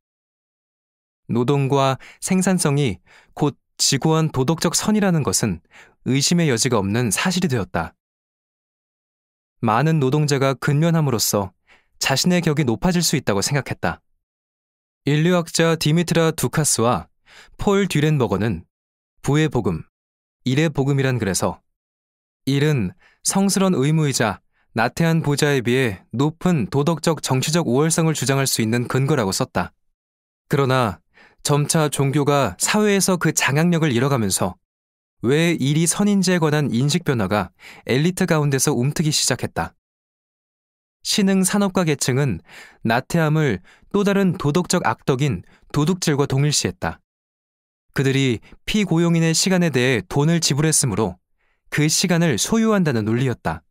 S1: 노동과 생산성이 곧 지구한 도덕적 선이라는 것은 의심의 여지가 없는 사실이 되었다. 많은 노동자가 근면함으로써 자신의 격이 높아질 수 있다고 생각했다. 인류학자 디미트라 두카스와 폴 듀렌버거는 부의 복음, 일의 복음이란 글에서 일은 성스런 의무이자 나태한 보좌에 비해 높은 도덕적 정치적 우월성을 주장할 수 있는 근거라고 썼다. 그러나 점차 종교가 사회에서 그 장악력을 잃어가면서 왜 일이 선인지에 관한 인식 변화가 엘리트 가운데서 움트기 시작했다. 신흥 산업가 계층은 나태함을 또 다른 도덕적 악덕인 도둑질과 동일시했다. 그들이 피고용인의 시간에 대해 돈을 지불했으므로 그 시간을 소유한다는 논리였다.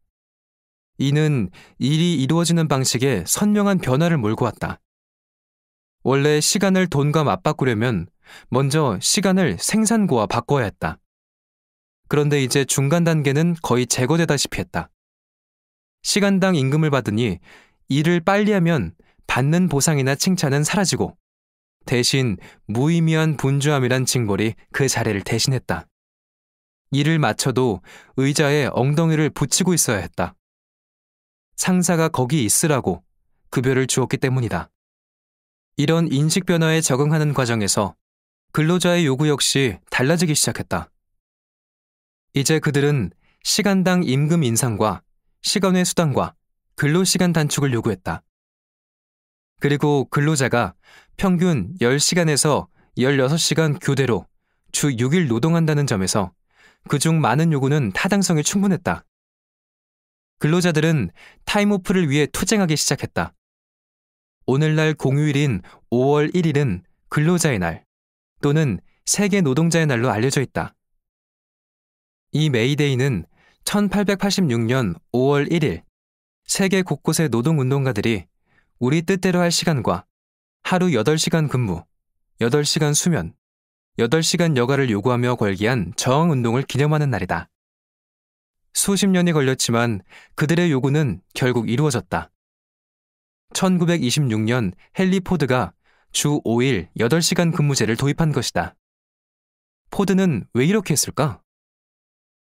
S1: 이는 일이 이루어지는 방식에 선명한 변화를 몰고 왔다. 원래 시간을 돈과 맞바꾸려면 먼저 시간을 생산고와 바꿔야 했다. 그런데 이제 중간 단계는 거의 제거되다시피 했다. 시간당 임금을 받으니 일을 빨리 하면 받는 보상이나 칭찬은 사라지고 대신 무의미한 분주함이란 징벌이 그 자리를 대신했다. 일을 마쳐도 의자에 엉덩이를 붙이고 있어야 했다. 상사가 거기 있으라고 급여를 주었기 때문이다. 이런 인식 변화에 적응하는 과정에서 근로자의 요구 역시 달라지기 시작했다. 이제 그들은 시간당 임금 인상과 시간외 수당과 근로시간 단축을 요구했다. 그리고 근로자가 평균 10시간에서 16시간 교대로 주 6일 노동한다는 점에서 그중 많은 요구는 타당성이 충분했다. 근로자들은 타임오프를 위해 투쟁하기 시작했다. 오늘날 공휴일인 5월 1일은 근로자의 날 또는 세계 노동자의 날로 알려져 있다. 이 메이데이는 1886년 5월 1일 세계 곳곳의 노동운동가들이 우리 뜻대로 할 시간과 하루 8시간 근무, 8시간 수면, 8시간 여가를 요구하며 걸기한 저항운동을 기념하는 날이다. 수십 년이 걸렸지만 그들의 요구는 결국 이루어졌다. 1926년 헨리 포드가 주 5일 8시간 근무제를 도입한 것이다. 포드는 왜 이렇게 했을까?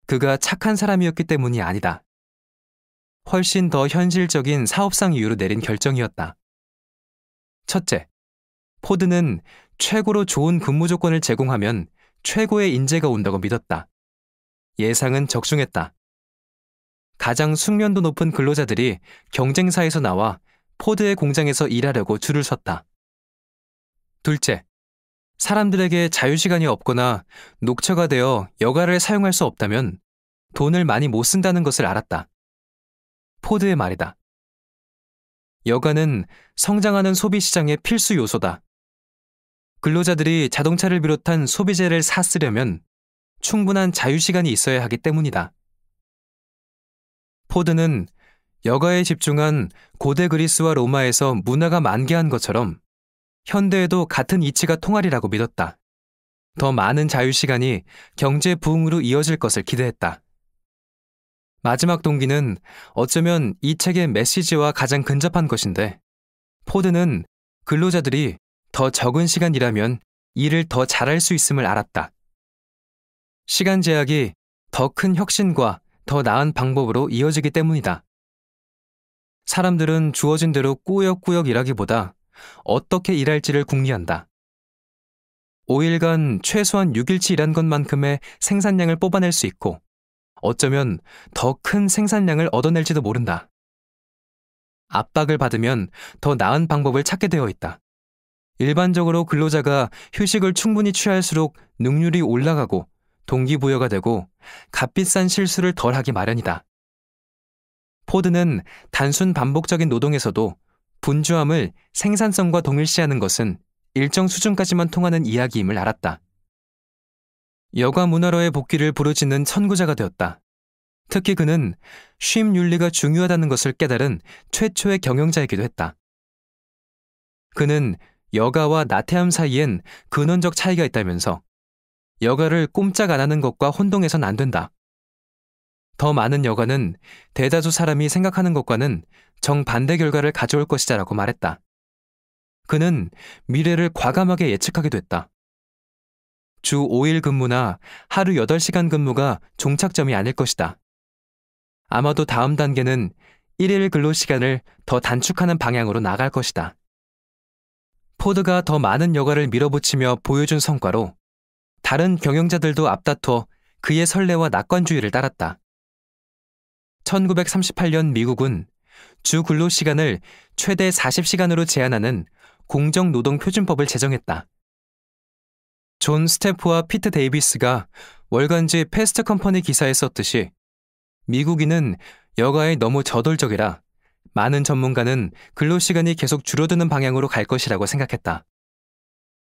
S1: 그가 착한 사람이었기 때문이 아니다. 훨씬 더 현실적인 사업상 이유로 내린 결정이었다. 첫째, 포드는 최고로 좋은 근무 조건을 제공하면 최고의 인재가 온다고 믿었다. 예상은 적중했다. 가장 숙련도 높은 근로자들이 경쟁사에서 나와 포드의 공장에서 일하려고 줄을 섰다. 둘째, 사람들에게 자유시간이 없거나 녹처가 되어 여가를 사용할 수 없다면 돈을 많이 못 쓴다는 것을 알았다. 포드의 말이다. 여가는 성장하는 소비 시장의 필수 요소다. 근로자들이 자동차를 비롯한 소비재를 샀으려면 충분한 자유시간이 있어야 하기 때문이다. 포드는 여가에 집중한 고대 그리스와 로마에서 문화가 만개한 것처럼 현대에도 같은 이치가 통하리라고 믿었다. 더 많은 자유시간이 경제 부흥으로 이어질 것을 기대했다. 마지막 동기는 어쩌면 이 책의 메시지와 가장 근접한 것인데, 포드는 근로자들이 더 적은 시간 이라면 일을 더 잘할 수 있음을 알았다. 시간 제약이 더 큰 혁신과 더 나은 방법으로 이어지기 때문이다. 사람들은 주어진 대로 꾸역꾸역 일하기보다 어떻게 일할지를 궁리한다. 5일간 최소한 6일치 일한 것만큼의 생산량을 뽑아낼 수 있고 어쩌면 더 큰 생산량을 얻어낼지도 모른다. 압박을 받으면 더 나은 방법을 찾게 되어 있다. 일반적으로 근로자가 휴식을 충분히 취할수록 능률이 올라가고 동기부여가 되고 값비싼 실수를 덜 하기 마련이다. 포드는 단순 반복적인 노동에서도 분주함을 생산성과 동일시하는 것은 일정 수준까지만 통하는 이야기임을 알았다. 여가 문화로의 복귀를 부르짖는 선구자가 되었다. 특히 그는 쉼 윤리가 중요하다는 것을 깨달은 최초의 경영자이기도 했다. 그는 여가와 나태함 사이엔 근원적 차이가 있다면서 여가를 꼼짝 안 하는 것과 혼동해선 안 된다. 더 많은 여가는 대다수 사람이 생각하는 것과는 정반대 결과를 가져올 것이다라고 말했다. 그는 미래를 과감하게 예측하게 됐다. 주 5일 근무나 하루 8시간 근무가 종착점이 아닐 것이다. 아마도 다음 단계는 1일 근로 시간을 더 단축하는 방향으로 나갈 것이다. 포드가 더 많은 여가를 밀어붙이며 보여준 성과로 다른 경영자들도 앞다퉈 그의 설레와 낙관주의를 따랐다. 1938년 미국은 주 근로 시간을 최대 40시간으로 제한하는 공정 노동 표준법을 제정했다. 존스태프와 피트 데이비스가 월간지 패스트 컴퍼니 기사에 썼듯이 미국인은 여가에 너무 저돌적이라 많은 전문가는 근로시간이 계속 줄어드는 방향으로 갈 것이라고 생각했다.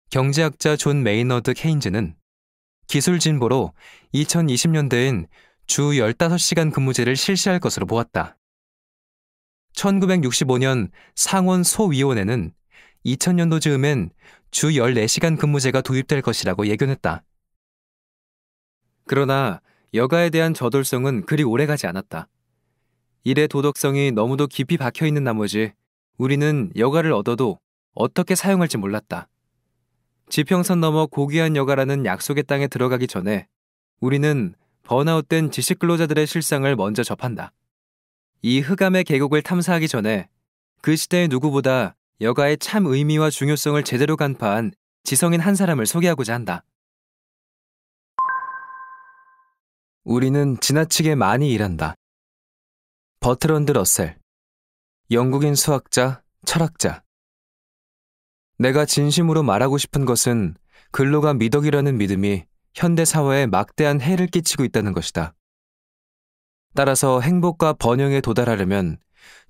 S1: 경제학자 존 메이너드 케인즈는 기술 진보로 2020년대엔 주 15시간 근무제를 실시할 것으로 보았다. 1965년 상원 소위원회는 2000년도 즈음엔 주 14시간 근무제가 도입될 것이라고 예견했다. 그러나 여가에 대한 저돌성은 그리 오래가지 않았다. 일의 도덕성이 너무도 깊이 박혀 있는 나머지 우리는 여가를 얻어도 어떻게 사용할지 몰랐다. 지평선 넘어 고귀한 여가라는 약속의 땅에 들어가기 전에 우리는 번아웃된 지식 근로자들의 실상을 먼저 접한다. 이 흑암의 계곡을 탐사하기 전에 그 시대의 누구보다 여가의 참 의미와 중요성을 제대로 간파한 지성인 한 사람을 소개하고자 한다. 우리는 지나치게 많이 일한다. 버트런드 러셀, 영국인 수학자, 철학자. 내가 진심으로 말하고 싶은 것은 근로가 미덕이라는 믿음이 현대 사회에 막대한 해를 끼치고 있다는 것이다. 따라서 행복과 번영에 도달하려면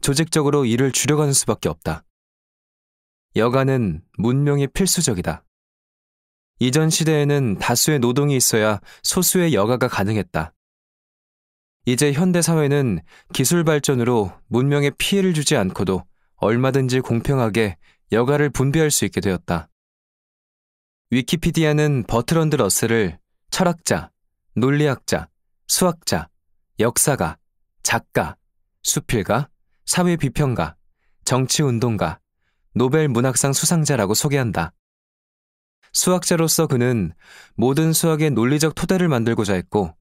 S1: 조직적으로 이를 줄여가는 수밖에 없다. 여가는 문명이 필수적이다. 이전 시대에는 다수의 노동이 있어야 소수의 여가가 가능했다. 이제 현대사회는 기술 발전으로 문명에 피해를 주지 않고도 얼마든지 공평하게 여가를 분배할 수 있게 되었다. 위키피디아는 버트런드 러셀을 철학자, 논리학자, 수학자, 역사가, 작가, 수필가, 사회비평가, 정치운동가, 노벨 문학상 수상자라고 소개한다. 수학자로서 그는 모든 수학의 논리적 토대를 만들고자 했고,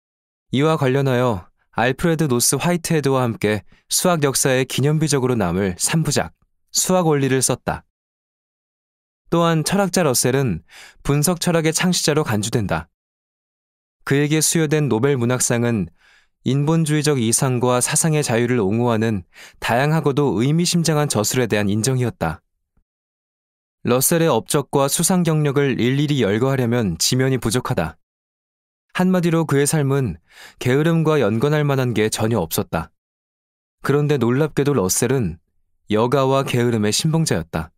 S1: 이와 관련하여 알프레드 노스 화이트헤드와 함께 수학 역사의 기념비적으로 남을 3부작, 수학 원리를 썼다. 또한 철학자 러셀은 분석 철학의 창시자로 간주된다. 그에게 수여된 노벨 문학상은 인본주의적 이상과 사상의 자유를 옹호하는 다양하고도 의미심장한 저술에 대한 인정이었다. 러셀의 업적과 수상 경력을 일일이 열거하려면 지면이 부족하다. 한마디로 그의 삶은 게으름과 연관할 만한 게 전혀 없었다. 그런데 놀랍게도 러셀은 여가와 게으름의 신봉자였다.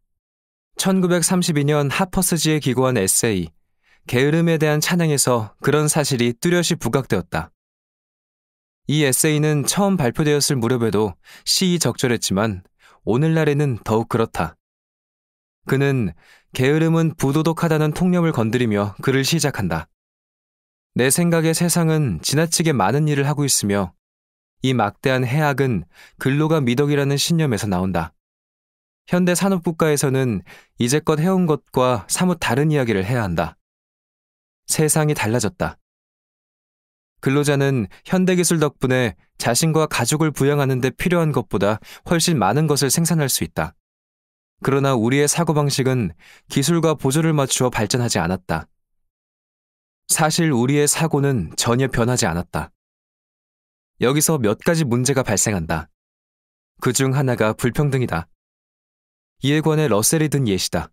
S1: 1932년 하퍼스지에 기고한 에세이 게으름에 대한 찬양에서 그런 사실이 뚜렷이 부각되었다. 이 에세이는 처음 발표되었을 무렵에도 시의적절했지만 오늘날에는 더욱 그렇다. 그는 게으름은 부도덕하다는 통념을 건드리며 글을 시작한다. 내 생각에 세상은 지나치게 많은 일을 하고 있으며 이 막대한 해악은 근로가 미덕이라는 신념에서 나온다. 현대 산업국가에서는 이제껏 해온 것과 사뭇 다른 이야기를 해야 한다. 세상이 달라졌다. 근로자는 현대기술 덕분에 자신과 가족을 부양하는 데 필요한 것보다 훨씬 많은 것을 생산할 수 있다. 그러나 우리의 사고방식은 기술과 보조를 맞추어 발전하지 않았다. 사실 우리의 사고는 전혀 변하지 않았다. 여기서 몇 가지 문제가 발생한다. 그 중 하나가 불평등이다. 이에 관해 러셀이 든 예시다.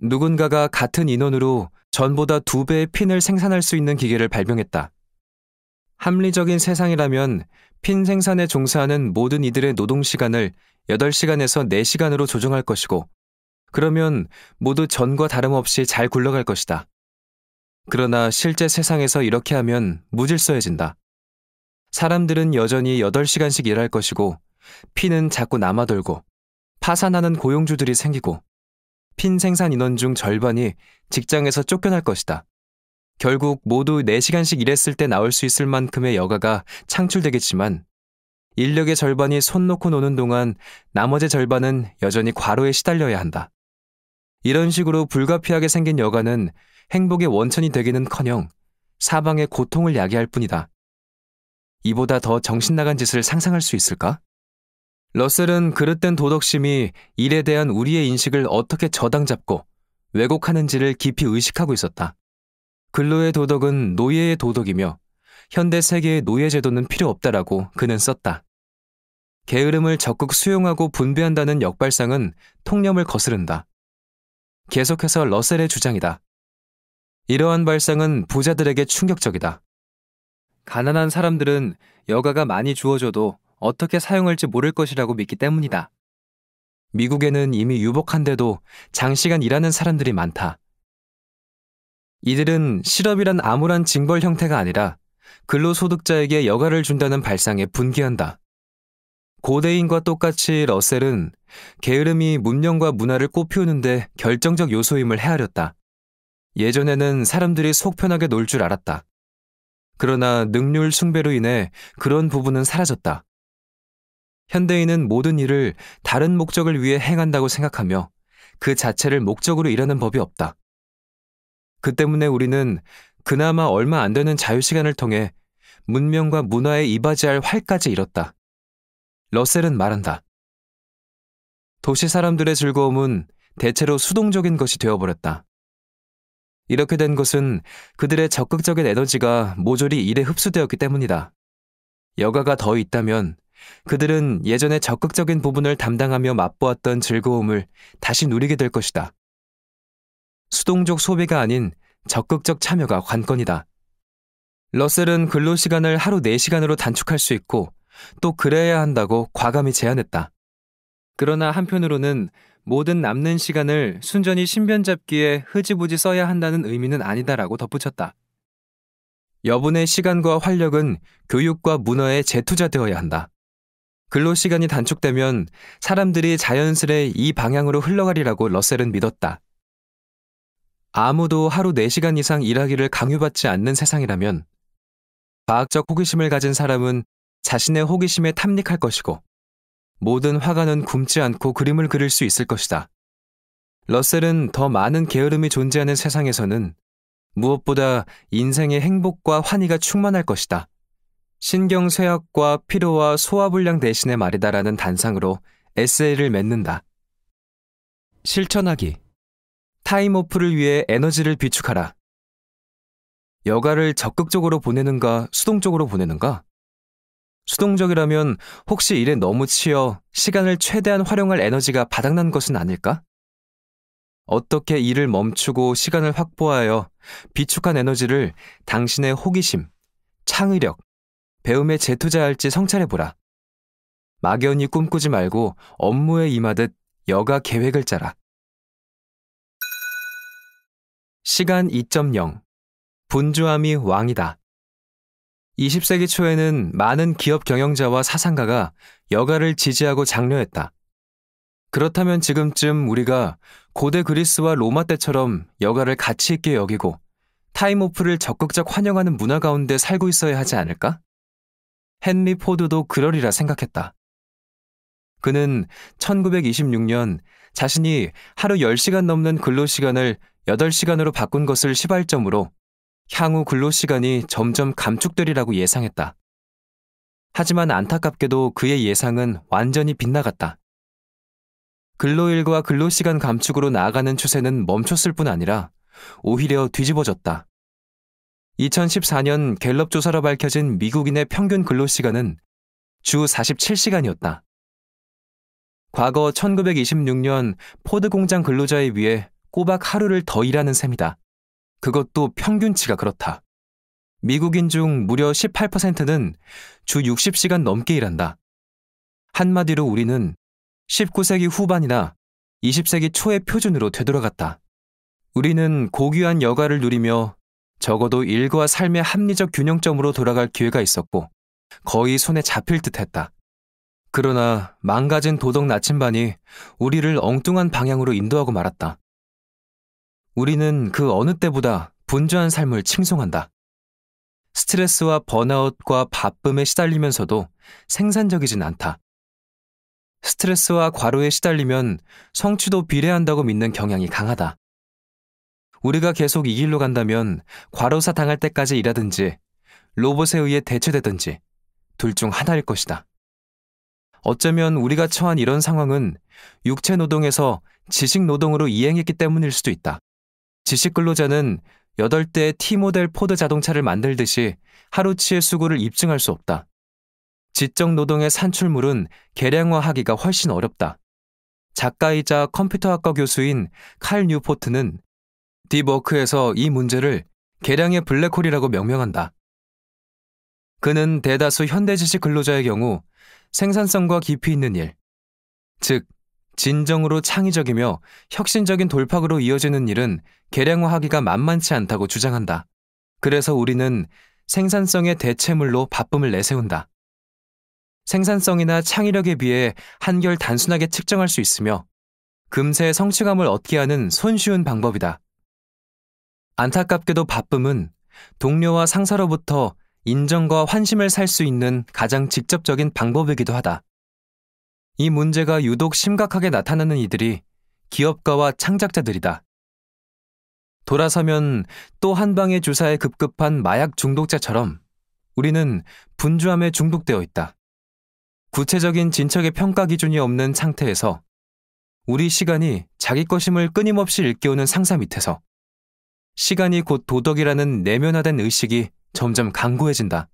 S1: 누군가가 같은 인원으로 전보다 두 배의 핀을 생산할 수 있는 기계를 발명했다. 합리적인 세상이라면 핀 생산에 종사하는 모든 이들의 노동 시간을 8시간에서 4시간으로 조정할 것이고, 그러면 모두 전과 다름없이 잘 굴러갈 것이다. 그러나 실제 세상에서 이렇게 하면 무질서해진다. 사람들은 여전히 8시간씩 일할 것이고, 피는 자꾸 남아돌고, 파산하는 고용주들이 생기고 핀 생산 인원 중 절반이 직장에서 쫓겨날 것이다. 결국 모두 4시간씩 일했을 때 나올 수 있을 만큼의 여가가 창출되겠지만 인력의 절반이 손 놓고 노는 동안 나머지 절반은 여전히 과로에 시달려야 한다. 이런 식으로 불가피하게 생긴 여가는 행복의 원천이 되기는 커녕 사방의 고통을 야기할 뿐이다. 이보다 더 정신나간 짓을 상상할 수 있을까? 러셀은 그릇된 도덕심이 일에 대한 우리의 인식을 어떻게 저당잡고 왜곡하는지를 깊이 의식하고 있었다. 근로의 도덕은 노예의 도덕이며 현대 세계의 노예 제도는 필요 없다라고 그는 썼다. 게으름을 적극 수용하고 분배한다는 역발상은 통념을 거스른다. 계속해서 러셀의 주장이다. 이러한 발상은 부자들에게 충격적이다. 가난한 사람들은 여가가 많이 주어져도 어떻게 사용할지 모를 것이라고 믿기 때문이다. 미국에는 이미 유복한데도 장시간 일하는 사람들이 많다. 이들은 실업이란 암울한 징벌 형태가 아니라 근로소득자에게 여가를 준다는 발상에 분개한다. 고대인과 똑같이 러셀은 게으름이 문명과 문화를 꽃피우는데 결정적 요소임을 헤아렸다. 예전에는 사람들이 속 편하게 놀 줄 알았다. 그러나 능률 숭배로 인해 그런 부분은 사라졌다. 현대인은 모든 일을 다른 목적을 위해 행한다고 생각하며 그 자체를 목적으로 일하는 법이 없다. 그 때문에 우리는 그나마 얼마 안 되는 자유시간을 통해 문명과 문화에 이바지할 활까지 잃었다. 러셀은 말한다. 도시 사람들의 즐거움은 대체로 수동적인 것이 되어버렸다. 이렇게 된 것은 그들의 적극적인 에너지가 모조리 일에 흡수되었기 때문이다. 여가가 더 있다면 그들은 예전에 적극적인 부분을 담당하며 맛보았던 즐거움을 다시 누리게 될 것이다. 수동적 소비가 아닌 적극적 참여가 관건이다. 러셀은 근로 시간을 하루 4시간으로 단축할 수 있고 또 그래야 한다고 과감히 제안했다. 그러나 한편으로는 모든 남는 시간을 순전히 신변잡기에 흐지부지 써야 한다는 의미는 아니다라고 덧붙였다. 여분의 시간과 활력은 교육과 문화에 재투자되어야 한다. 근로시간이 단축되면 사람들이 자연스레 이 방향으로 흘러가리라고 러셀은 믿었다. 아무도 하루 4시간 이상 일하기를 강요받지 않는 세상이라면 과학적 호기심을 가진 사람은 자신의 호기심에 탐닉할 것이고 모든 화가는 굶지 않고 그림을 그릴 수 있을 것이다. 러셀은 더 많은 게으름이 존재하는 세상에서는 무엇보다 인생의 행복과 환희가 충만할 것이다. 신경쇠약과 피로와 소화불량 대신에 말이다라는 단상으로 에세이를 맺는다. 실천하기. 타임오프를 위해 에너지를 비축하라. 여가를 적극적으로 보내는가, 수동적으로 보내는가? 수동적이라면 혹시 일에 너무 치여 시간을 최대한 활용할 에너지가 바닥난 것은 아닐까? 어떻게 일을 멈추고 시간을 확보하여 비축한 에너지를 당신의 호기심, 창의력, 배움에 재투자할지 성찰해보라. 막연히 꿈꾸지 말고 업무에 임하듯 여가 계획을 짜라. 시간 2.0 분주함이 왕이다. 20세기 초에는 많은 기업 경영자와 사상가가 여가를 지지하고 장려했다. 그렇다면 지금쯤 우리가 고대 그리스와 로마 때처럼 여가를 가치 있게 여기고 타임오프를 적극적 환영하는 문화 가운데 살고 있어야 하지 않을까? 헨리 포드도 그러리라 생각했다. 그는 1926년 자신이 하루 10시간 넘는 근로시간을 8시간으로 바꾼 것을 시발점으로 향후 근로시간이 점점 감축되리라고 예상했다. 하지만 안타깝게도 그의 예상은 완전히 빗나갔다. 근로일과 근로시간 감축으로 나아가는 추세는 멈췄을 뿐 아니라 오히려 뒤집어졌다. 2014년 갤럽 조사로 밝혀진 미국인의 평균 근로시간은 주 47시간이었다. 과거 1926년 포드 공장 근로자에 비해 꼬박 하루를 더 일하는 셈이다. 그것도 평균치가 그렇다. 미국인 중 무려 18%는 주 60시간 넘게 일한다. 한마디로 우리는 19세기 후반이나 20세기 초의 표준으로 되돌아갔다. 우리는 고귀한 여가를 누리며 적어도 일과 삶의 합리적 균형점으로 돌아갈 기회가 있었고 거의 손에 잡힐 듯 했다. 그러나 망가진 도덕 나침반이 우리를 엉뚱한 방향으로 인도하고 말았다. 우리는 그 어느 때보다 분주한 삶을 칭송한다. 스트레스와 번아웃과 바쁨에 시달리면서도 생산적이진 않다. 스트레스와 과로에 시달리면 성취도 비례한다고 믿는 경향이 강하다. 우리가 계속 이 길로 간다면 과로사 당할 때까지 일하든지 로봇에 의해 대체되든지 둘 중 하나일 것이다. 어쩌면 우리가 처한 이런 상황은 육체 노동에서 지식 노동으로 이행했기 때문일 수도 있다. 지식 근로자는 8대의 T모델 포드 자동차를 만들듯이 하루치의 수고를 입증할 수 없다. 지적 노동의 산출물은 계량화하기가 훨씬 어렵다. 작가이자 컴퓨터학과 교수인 칼 뉴포트는 딥워크에서 이 문제를 계량의 블랙홀이라고 명명한다. 그는 대다수 현대지식 근로자의 경우 생산성과 깊이 있는 일, 즉, 진정으로 창의적이며 혁신적인 돌파구로 이어지는 일은 계량화하기가 만만치 않다고 주장한다. 그래서 우리는 생산성의 대체물로 바쁨을 내세운다. 생산성이나 창의력에 비해 한결 단순하게 측정할 수 있으며 금세 성취감을 얻게 하는 손쉬운 방법이다. 안타깝게도 바쁨은 동료와 상사로부터 인정과 환심을 살 수 있는 가장 직접적인 방법이기도 하다. 이 문제가 유독 심각하게 나타나는 이들이 기업가와 창작자들이다. 돌아서면 또 한 방의 주사에 급급한 마약 중독자처럼 우리는 분주함에 중독되어 있다. 구체적인 진척의 평가 기준이 없는 상태에서 우리 시간이 자기 것임을 끊임없이 일깨우는 상사 밑에서 시간이 곧 도덕이라는 내면화된 의식이 점점 강구해진다.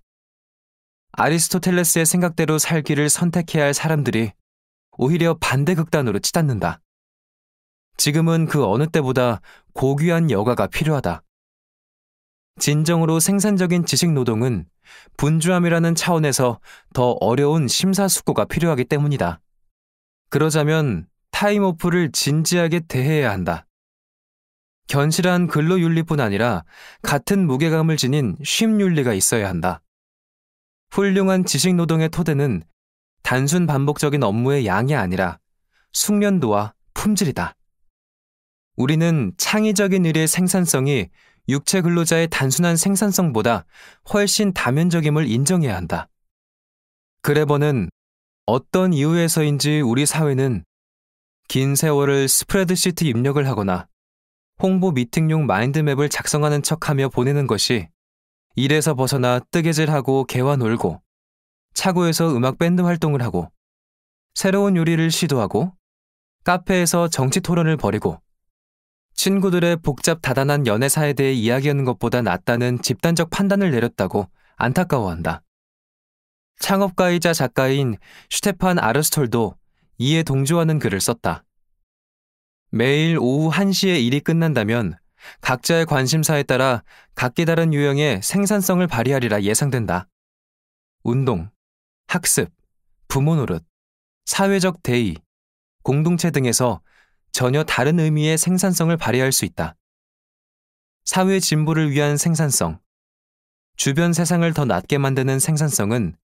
S1: 아리스토텔레스의 생각대로 살기를 선택해야 할 사람들이 오히려 반대 극단으로 치닫는다. 지금은 그 어느 때보다 고귀한 여가가 필요하다. 진정으로 생산적인 지식 노동은 분주함이라는 차원에서 더 어려운 심사숙고가 필요하기 때문이다. 그러자면 타임오프를 진지하게 대해야 한다. 견실한 근로윤리뿐 아니라 같은 무게감을 지닌 쉼윤리가 있어야 한다. 훌륭한 지식노동의 토대는 단순 반복적인 업무의 양이 아니라 숙련도와 품질이다. 우리는 창의적인 일의 생산성이 육체 근로자의 단순한 생산성보다 훨씬 다면적임을 인정해야 한다. 그레버는 어떤 이유에서인지 우리 사회는 긴 세월을 스프레드시트 입력을 하거나 홍보 미팅용 마인드맵을 작성하는 척하며 보내는 것이 일에서 벗어나 뜨개질하고 개와 놀고 차고에서 음악 밴드 활동을 하고 새로운 요리를 시도하고 카페에서 정치 토론을 벌이고 친구들의 복잡 다단한 연애사에 대해 이야기하는 것보다 낫다는 집단적 판단을 내렸다고 안타까워한다. 창업가이자 작가인 슈테판 아르스톨도 이에 동조하는 글을 썼다. 매일 오후 1시에 일이 끝난다면 각자의 관심사에 따라 각기 다른 유형의 생산성을 발휘하리라 예상된다. 운동, 학습, 부모 노릇, 사회적 대의, 공동체 등에서 전혀 다른 의미의 생산성을 발휘할 수 있다. 사회 진보를 위한 생산성, 주변 세상을 더 낫게 만드는 생산성은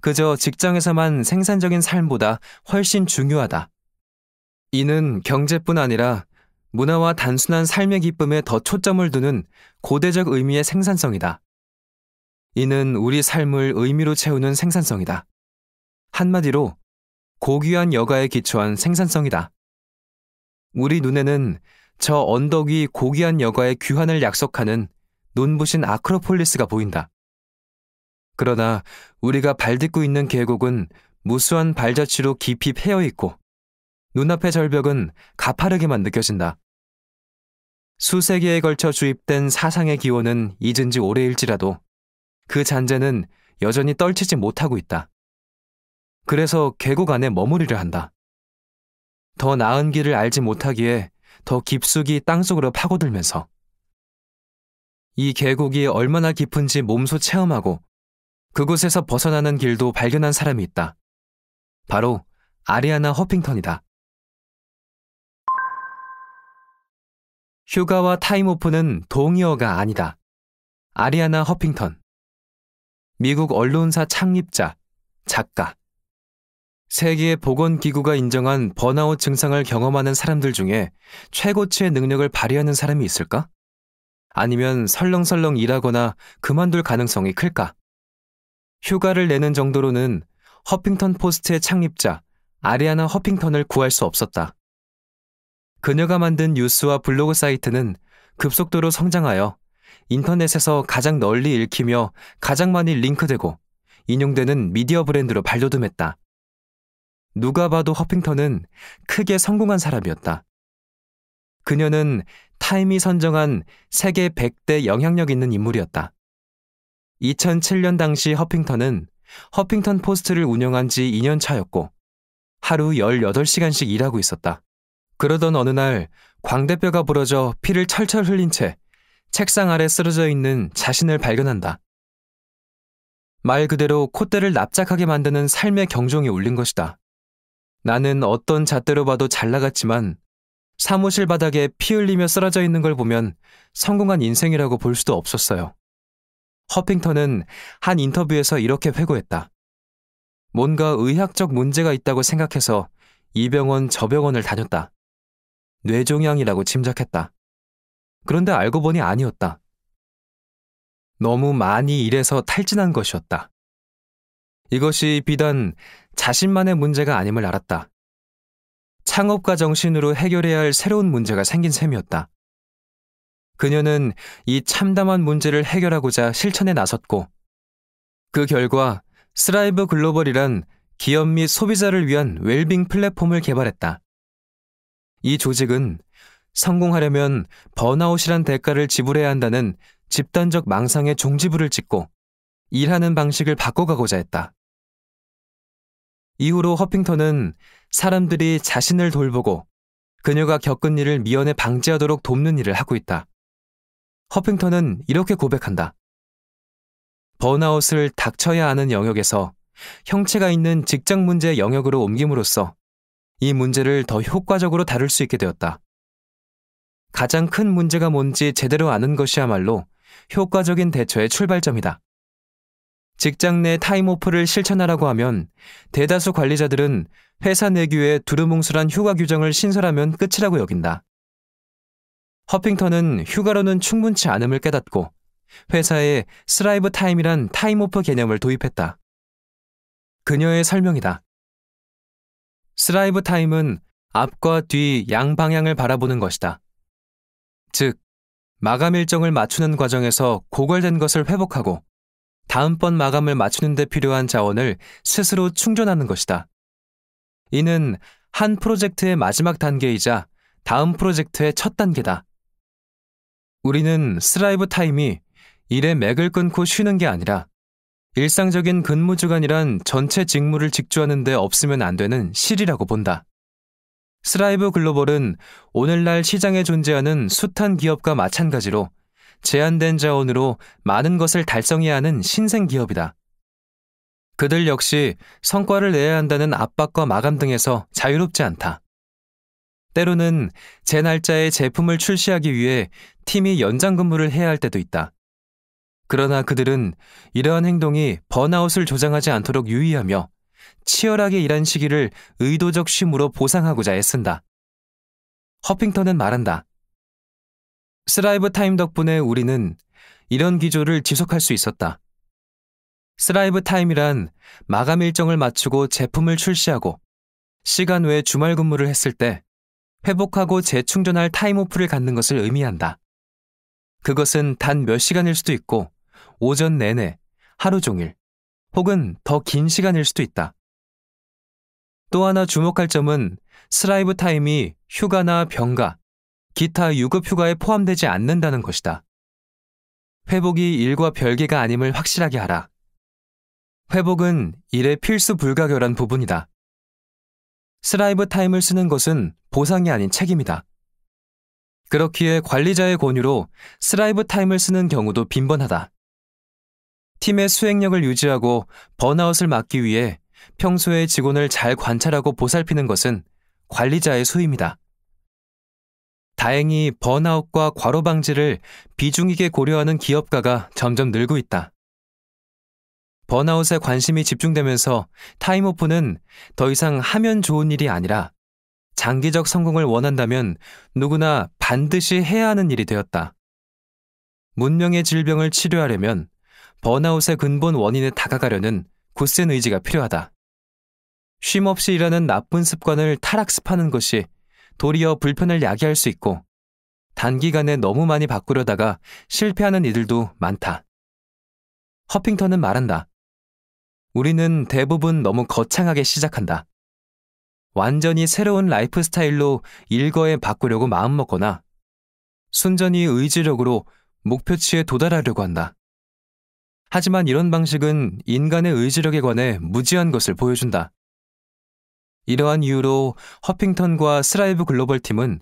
S1: 그저 직장에서만 생산적인 삶보다 훨씬 중요하다. 이는 경제뿐 아니라 문화와 단순한 삶의 기쁨에 더 초점을 두는 고대적 의미의 생산성이다. 이는 우리 삶을 의미로 채우는 생산성이다. 한마디로 고귀한 여가에 기초한 생산성이다. 우리 눈에는 저 언덕 이 고귀한 여가의 귀환을 약속하는 눈부신 아크로폴리스가 보인다. 그러나 우리가 발딛고 있는 계곡은 무수한 발자취로 깊이 패여 있고 눈앞의 절벽은 가파르게만 느껴진다. 수세 기에 걸쳐 주입된 사상의 기원은 잊은 지 오래일지라도 그 잔재는 여전히 떨치지 못하고 있다. 그래서 계곡 안에 머무리를 한다. 더 나은 길을 알지 못하기에 더 깊숙이 땅속으로 파고들면서 이 계곡이 얼마나 깊은지 몸소 체험하고 그곳에서 벗어나는 길도 발견한 사람이 있다. 바로 아리아나 허핑턴이다. 휴가와 타임오프는 동의어가 아니다. 아리아나 허핑턴. 미국 언론사 창립자, 작가. 세계 보건기구가 인정한 번아웃 증상을 경험하는 사람들 중에 최고치의 능력을 발휘하는 사람이 있을까? 아니면 설렁설렁 일하거나 그만둘 가능성이 클까? 휴가를 내는 정도로는 허핑턴 포스트의 창립자, 아리아나 허핑턴을 구할 수 없었다. 그녀가 만든 뉴스와 블로그 사이트는 급속도로 성장하여 인터넷에서 가장 널리 읽히며 가장 많이 링크되고 인용되는 미디어 브랜드로 발돋움했다. 누가 봐도 허핑턴은 크게 성공한 사람이었다. 그녀는 타임이 선정한 세계 100대 영향력 있는 인물이었다. 2007년 당시 허핑턴은 허핑턴 포스트를 운영한 지 2년 차였고 하루 18시간씩 일하고 있었다. 그러던 어느 날 광대뼈가 부러져 피를 철철 흘린 채 책상 아래 쓰러져 있는 자신을 발견한다. 말 그대로 콧대를 납작하게 만드는 삶의 경종이 울린 것이다. 나는 어떤 잣대로 봐도 잘 나갔지만 사무실 바닥에 피 흘리며 쓰러져 있는 걸 보면 성공한 인생이라고 볼 수도 없었어요. 허핑턴은 한 인터뷰에서 이렇게 회고했다. 뭔가 의학적 문제가 있다고 생각해서 이 병원 저 병원을 다녔다. 뇌종양이라고 짐작했다. 그런데 알고 보니 아니었다. 너무 많이 일해서 탈진한 것이었다. 이것이 비단 자신만의 문제가 아님을 알았다. 창업가 정신으로 해결해야 할 새로운 문제가 생긴 셈이었다. 그녀는 이 참담한 문제를 해결하고자 실천에 나섰고, 그 결과 스라이브 글로벌이란 기업 및 소비자를 위한 웰빙 플랫폼을 개발했다. 이 조직은 성공하려면 번아웃이란 대가를 지불해야 한다는 집단적 망상의 종지부를 찍고 일하는 방식을 바꿔가고자 했다. 이후로 허핑턴은 사람들이 자신을 돌보고 그녀가 겪은 일을 미연에 방지하도록 돕는 일을 하고 있다. 허핑턴은 이렇게 고백한다. 번아웃을 닥쳐야 하는 영역에서 형체가 있는 직장 문제 영역으로 옮김으로써 이 문제를 더 효과적으로 다룰 수 있게 되었다. 가장 큰 문제가 뭔지 제대로 아는 것이야말로 효과적인 대처의 출발점이다. 직장 내 타임오프를 실천하라고 하면 대다수 관리자들은 회사 내규에 두루뭉술한 휴가 규정을 신설하면 끝이라고 여긴다. 허핑턴은 휴가로는 충분치 않음을 깨닫고 회사에 스라이브 타임이란 타임오프 개념을 도입했다. 그녀의 설명이다. 스라이브 타임은 앞과 뒤 양방향을 바라보는 것이다. 즉, 마감 일정을 맞추는 과정에서 고갈된 것을 회복하고 다음번 마감을 맞추는 데 필요한 자원을 스스로 충전하는 것이다. 이는 한 프로젝트의 마지막 단계이자 다음 프로젝트의 첫 단계다. 우리는 스라이브 타임이 일의 맥을 끊고 쉬는 게 아니라 일상적인 근무 주간이란 전체 직무를 직주하는 데 없으면 안 되는 실이라고 본다. 스라이브 글로벌은 오늘날 시장에 존재하는 숱한 기업과 마찬가지로 제한된 자원으로 많은 것을 달성해야 하는 신생 기업이다. 그들 역시 성과를 내야 한다는 압박과 마감 등에서 자유롭지 않다. 때로는 제 날짜에 제품을 출시하기 위해 팀이 연장 근무를 해야 할 때도 있다. 그러나 그들은 이러한 행동이 번아웃을 조장하지 않도록 유의하며 치열하게 일한 시기를 의도적 쉼으로 보상하고자 애쓴다. 허핑턴은 말한다. 스라이브 타임 덕분에 우리는 이런 기조를 지속할 수 있었다. 스라이브 타임이란 마감 일정을 맞추고 제품을 출시하고 시간 외 주말 근무를 했을 때 회복하고 재충전할 타임오프를 갖는 것을 의미한다. 그것은 단 몇 시간일 수도 있고 오전 내내, 하루 종일, 혹은 더 긴 시간일 수도 있다. 또 하나 주목할 점은 스라이브 타임이 휴가나 병가, 기타 유급 휴가에 포함되지 않는다는 것이다. 회복이 일과 별개가 아님을 확실하게 하라. 회복은 일의 필수 불가결한 부분이다. 스라이브 타임을 쓰는 것은 보상이 아닌 책임이다. 그렇기에 관리자의 권유로 스라이브 타임을 쓰는 경우도 빈번하다. 팀의 수행력을 유지하고 번아웃을 막기 위해 평소에 직원을 잘 관찰하고 보살피는 것은 관리자의 소입니다 다행히 번아웃과 과로 방지를 비중 있게 고려하는 기업가가 점점 늘고 있다. 번아웃에 관심이 집중되면서 타임오프는 더 이상 하면 좋은 일이 아니라 장기적 성공을 원한다면 누구나 반드시 해야 하는 일이 되었다. 문명의 질병을 치료하려면 번아웃의 근본 원인에 다가가려는 굳센 의지가 필요하다. 쉼없이 일하는 나쁜 습관을 타락습하는 것이 도리어 불편을 야기할 수 있고 단기간에 너무 많이 바꾸려다가 실패하는 이들도 많다. 허핑턴은 말한다. 우리는 대부분 너무 거창하게 시작한다. 완전히 새로운 라이프 스타일로 일거에 바꾸려고 마음먹거나 순전히 의지력으로 목표치에 도달하려고 한다. 하지만 이런 방식은 인간의 의지력에 관해 무지한 것을 보여준다. 이러한 이유로 허핑턴과 스라이브 글로벌 팀은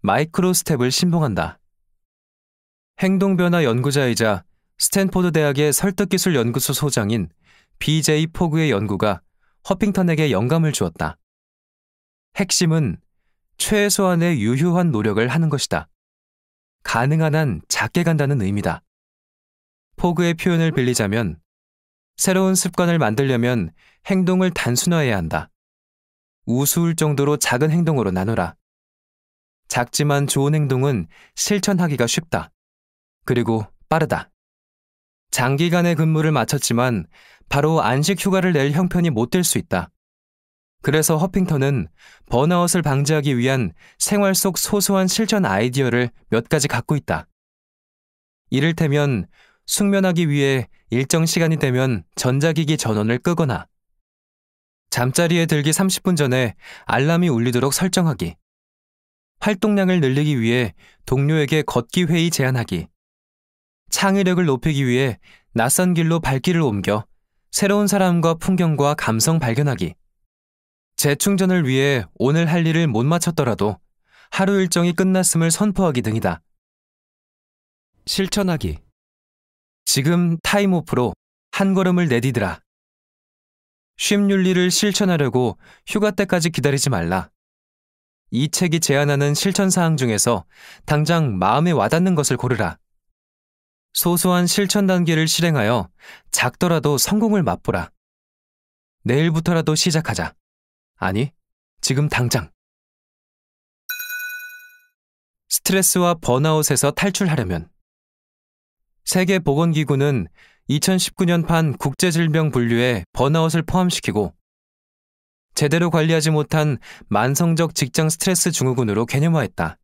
S1: 마이크로 스텝을 신봉한다. 행동 변화 연구자이자 스탠포드 대학의 설득기술 연구소 소장인 BJ 포그의 연구가 허핑턴에게 영감을 주었다. 핵심은 최소한의 유효한 노력을 하는 것이다. 가능한 한 작게 간다는 의미다. 포그의 표현을 빌리자면 새로운 습관을 만들려면 행동을 단순화해야 한다. 우스울 정도로 작은 행동으로 나누라. 작지만 좋은 행동은 실천하기가 쉽다. 그리고 빠르다. 장기간의 근무를 마쳤지만 바로 안식 휴가를 낼 형편이 못 될 수 있다. 그래서 허핑턴은 번아웃을 방지하기 위한 생활 속 소소한 실천 아이디어를 몇 가지 갖고 있다. 이를테면 숙면하기 위해 일정 시간이 되면 전자기기 전원을 끄거나 잠자리에 들기 30분 전에 알람이 울리도록 설정하기 활동량을 늘리기 위해 동료에게 걷기 회의 제한하기 창의력을 높이기 위해 낯선 길로 발길을 옮겨 새로운 사람과 풍경과 감성 발견하기 재충전을 위해 오늘 할 일을 못 마쳤더라도 하루 일정이 끝났음을 선포하기 등이다. 실천하기 지금 타임오프로 한 걸음을 내디드라. 쉼윤리를 실천하려고 휴가 때까지 기다리지 말라. 이 책이 제안하는 실천 사항 중에서 당장 마음에 와닿는 것을 고르라. 소소한 실천 단계를 실행하여 작더라도 성공을 맛보라. 내일부터라도 시작하자. 아니, 지금 당장. 스트레스와 번아웃에서 탈출하려면 세계보건기구는 2019년판 국제질병 분류에 번아웃을 포함시키고 제대로 관리하지 못한 만성적 직장 스트레스 증후군으로 개념화했다.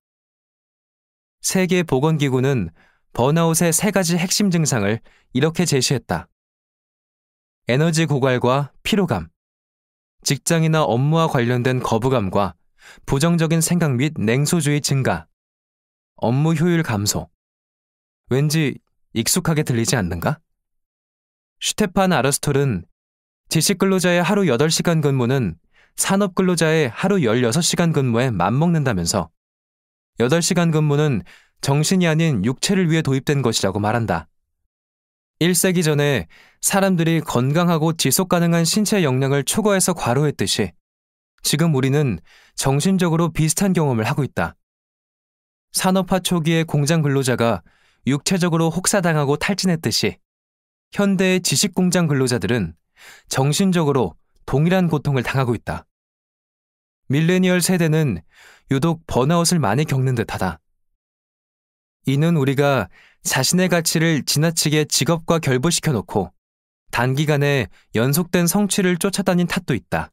S1: 세계보건기구는 번아웃의 세 가지 핵심 증상을 이렇게 제시했다. 에너지 고갈과 피로감, 직장이나 업무와 관련된 거부감과 부정적인 생각 및 냉소주의 증가, 업무 효율 감소. 왠지 익숙하게 들리지 않는가? 슈테판 아르스톨은 지식 근로자의 하루 8시간 근무는 산업 근로자의 하루 16시간 근무에 맞먹는다면서 8시간 근무는 정신이 아닌 육체를 위해 도입된 것이라고 말한다. 1세기 전에 사람들이 건강하고 지속 가능한 신체 역량을 초과해서 과로했듯이 지금 우리는 정신적으로 비슷한 경험을 하고 있다. 산업화 초기의 공장 근로자가 육체적으로 혹사당하고 탈진했듯이 현대의 지식공장 근로자들은 정신적으로 동일한 고통을 당하고 있다. 밀레니얼 세대는 유독 번아웃을 많이 겪는 듯하다. 이는 우리가 자신의 가치를 지나치게 직업과 결부시켜 놓고 단기간에 연속된 성취를 쫓아다닌 탓도 있다.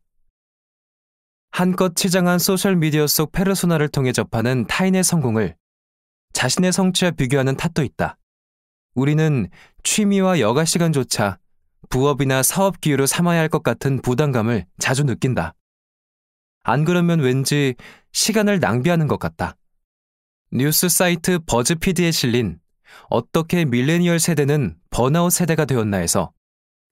S1: 한껏 치장한 소셜미디어 속 페르소나를 통해 접하는 타인의 성공을 자신의 성취와 비교하는 탓도 있다. 우리는 취미와 여가 시간조차 부업이나 사업 기회로 삼아야 할 것 같은 부담감을 자주 느낀다. 안 그러면 왠지 시간을 낭비하는 것 같다. 뉴스 사이트 버즈피드에 실린 어떻게 밀레니얼 세대는 번아웃 세대가 되었나에서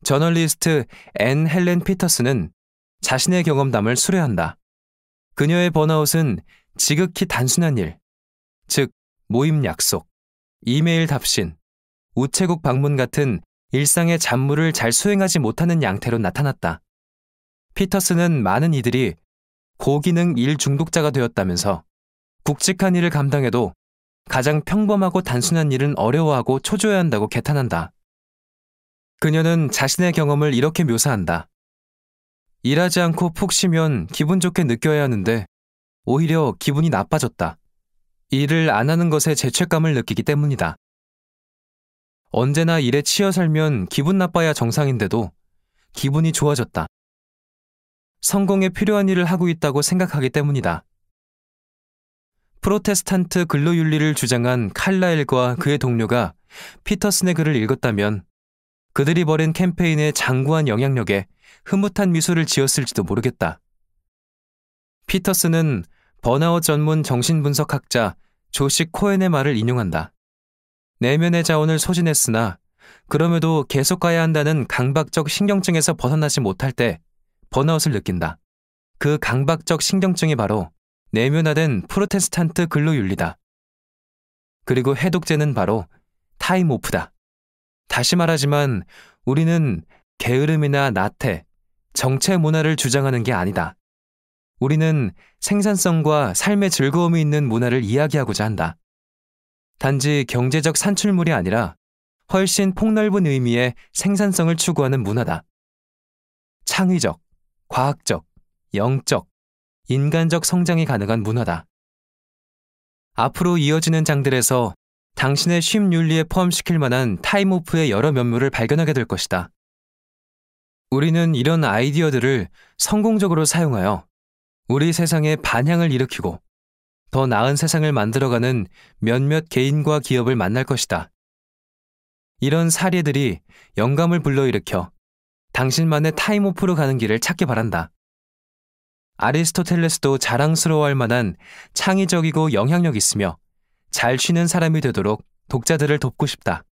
S1: 저널리스트 앤 헬렌 피터스는 자신의 경험담을 수뢰한다 그녀의 번아웃은 지극히 단순한 일, 즉 모임 약속, 이메일 답신, 우체국 방문 같은 일상의 잔무를잘 수행하지 못하는 양태로 나타났다. 피터스는 많은 이들이 고기능 일 중독자가 되었다면서 굵직한 일을 감당해도 가장 평범하고 단순한 일은 어려워하고 초조해 야 한다고 개탄한다. 그녀는 자신의 경험을 이렇게 묘사한다. 일하지 않고 푹 쉬면 기분 좋게 느껴야 하는데 오히려 기분이 나빠졌다. 일을 안 하는 것에 죄책감을 느끼기 때문이다. 언제나 일에 치여 살면 기분 나빠야 정상인데도 기분이 좋아졌다. 성공에 필요한 일을 하고 있다고 생각하기 때문이다. 프로테스탄트 근로윤리를 주장한 칼라일과 그의 동료가 피터슨의 글을 읽었다면 그들이 벌인 캠페인의 장구한 영향력에 흐뭇한 미소를 지었을지도 모르겠다. 피터슨은 번아웃 전문 정신분석학자 조식 코엔의 말을 인용한다. 내면의 자원을 소진했으나 그럼에도 계속 가야 한다는 강박적 신경증에서 벗어나지 못할 때 번아웃을 느낀다. 그 강박적 신경증이 바로 내면화된 프로테스탄트 근로윤리다. 그리고 해독제는 바로 타임오프다. 다시 말하지만 우리는 게으름이나 나태, 정체 문화를 주장하는 게 아니다. 우리는 생산성과 삶의 즐거움이 있는 문화를 이야기하고자 한다. 단지 경제적 산출물이 아니라 훨씬 폭넓은 의미의 생산성을 추구하는 문화다. 창의적, 과학적, 영적, 인간적 성장이 가능한 문화다. 앞으로 이어지는 장들에서 당신의 쉼 윤리에 포함시킬 만한 타임오프의 여러 면모를 발견하게 될 것이다. 우리는 이런 아이디어들을 성공적으로 사용하여 우리 세상에 반향을 일으키고 더 나은 세상을 만들어가는 몇몇 개인과 기업을 만날 것이다. 이런 사례들이 영감을 불러일으켜 당신만의 타임오프로 가는 길을 찾기 바란다. 아리스토텔레스도 자랑스러워할 만한 창의적이고 영향력 있으며 잘 쉬는 사람이 되도록 독자들을 돕고 싶다.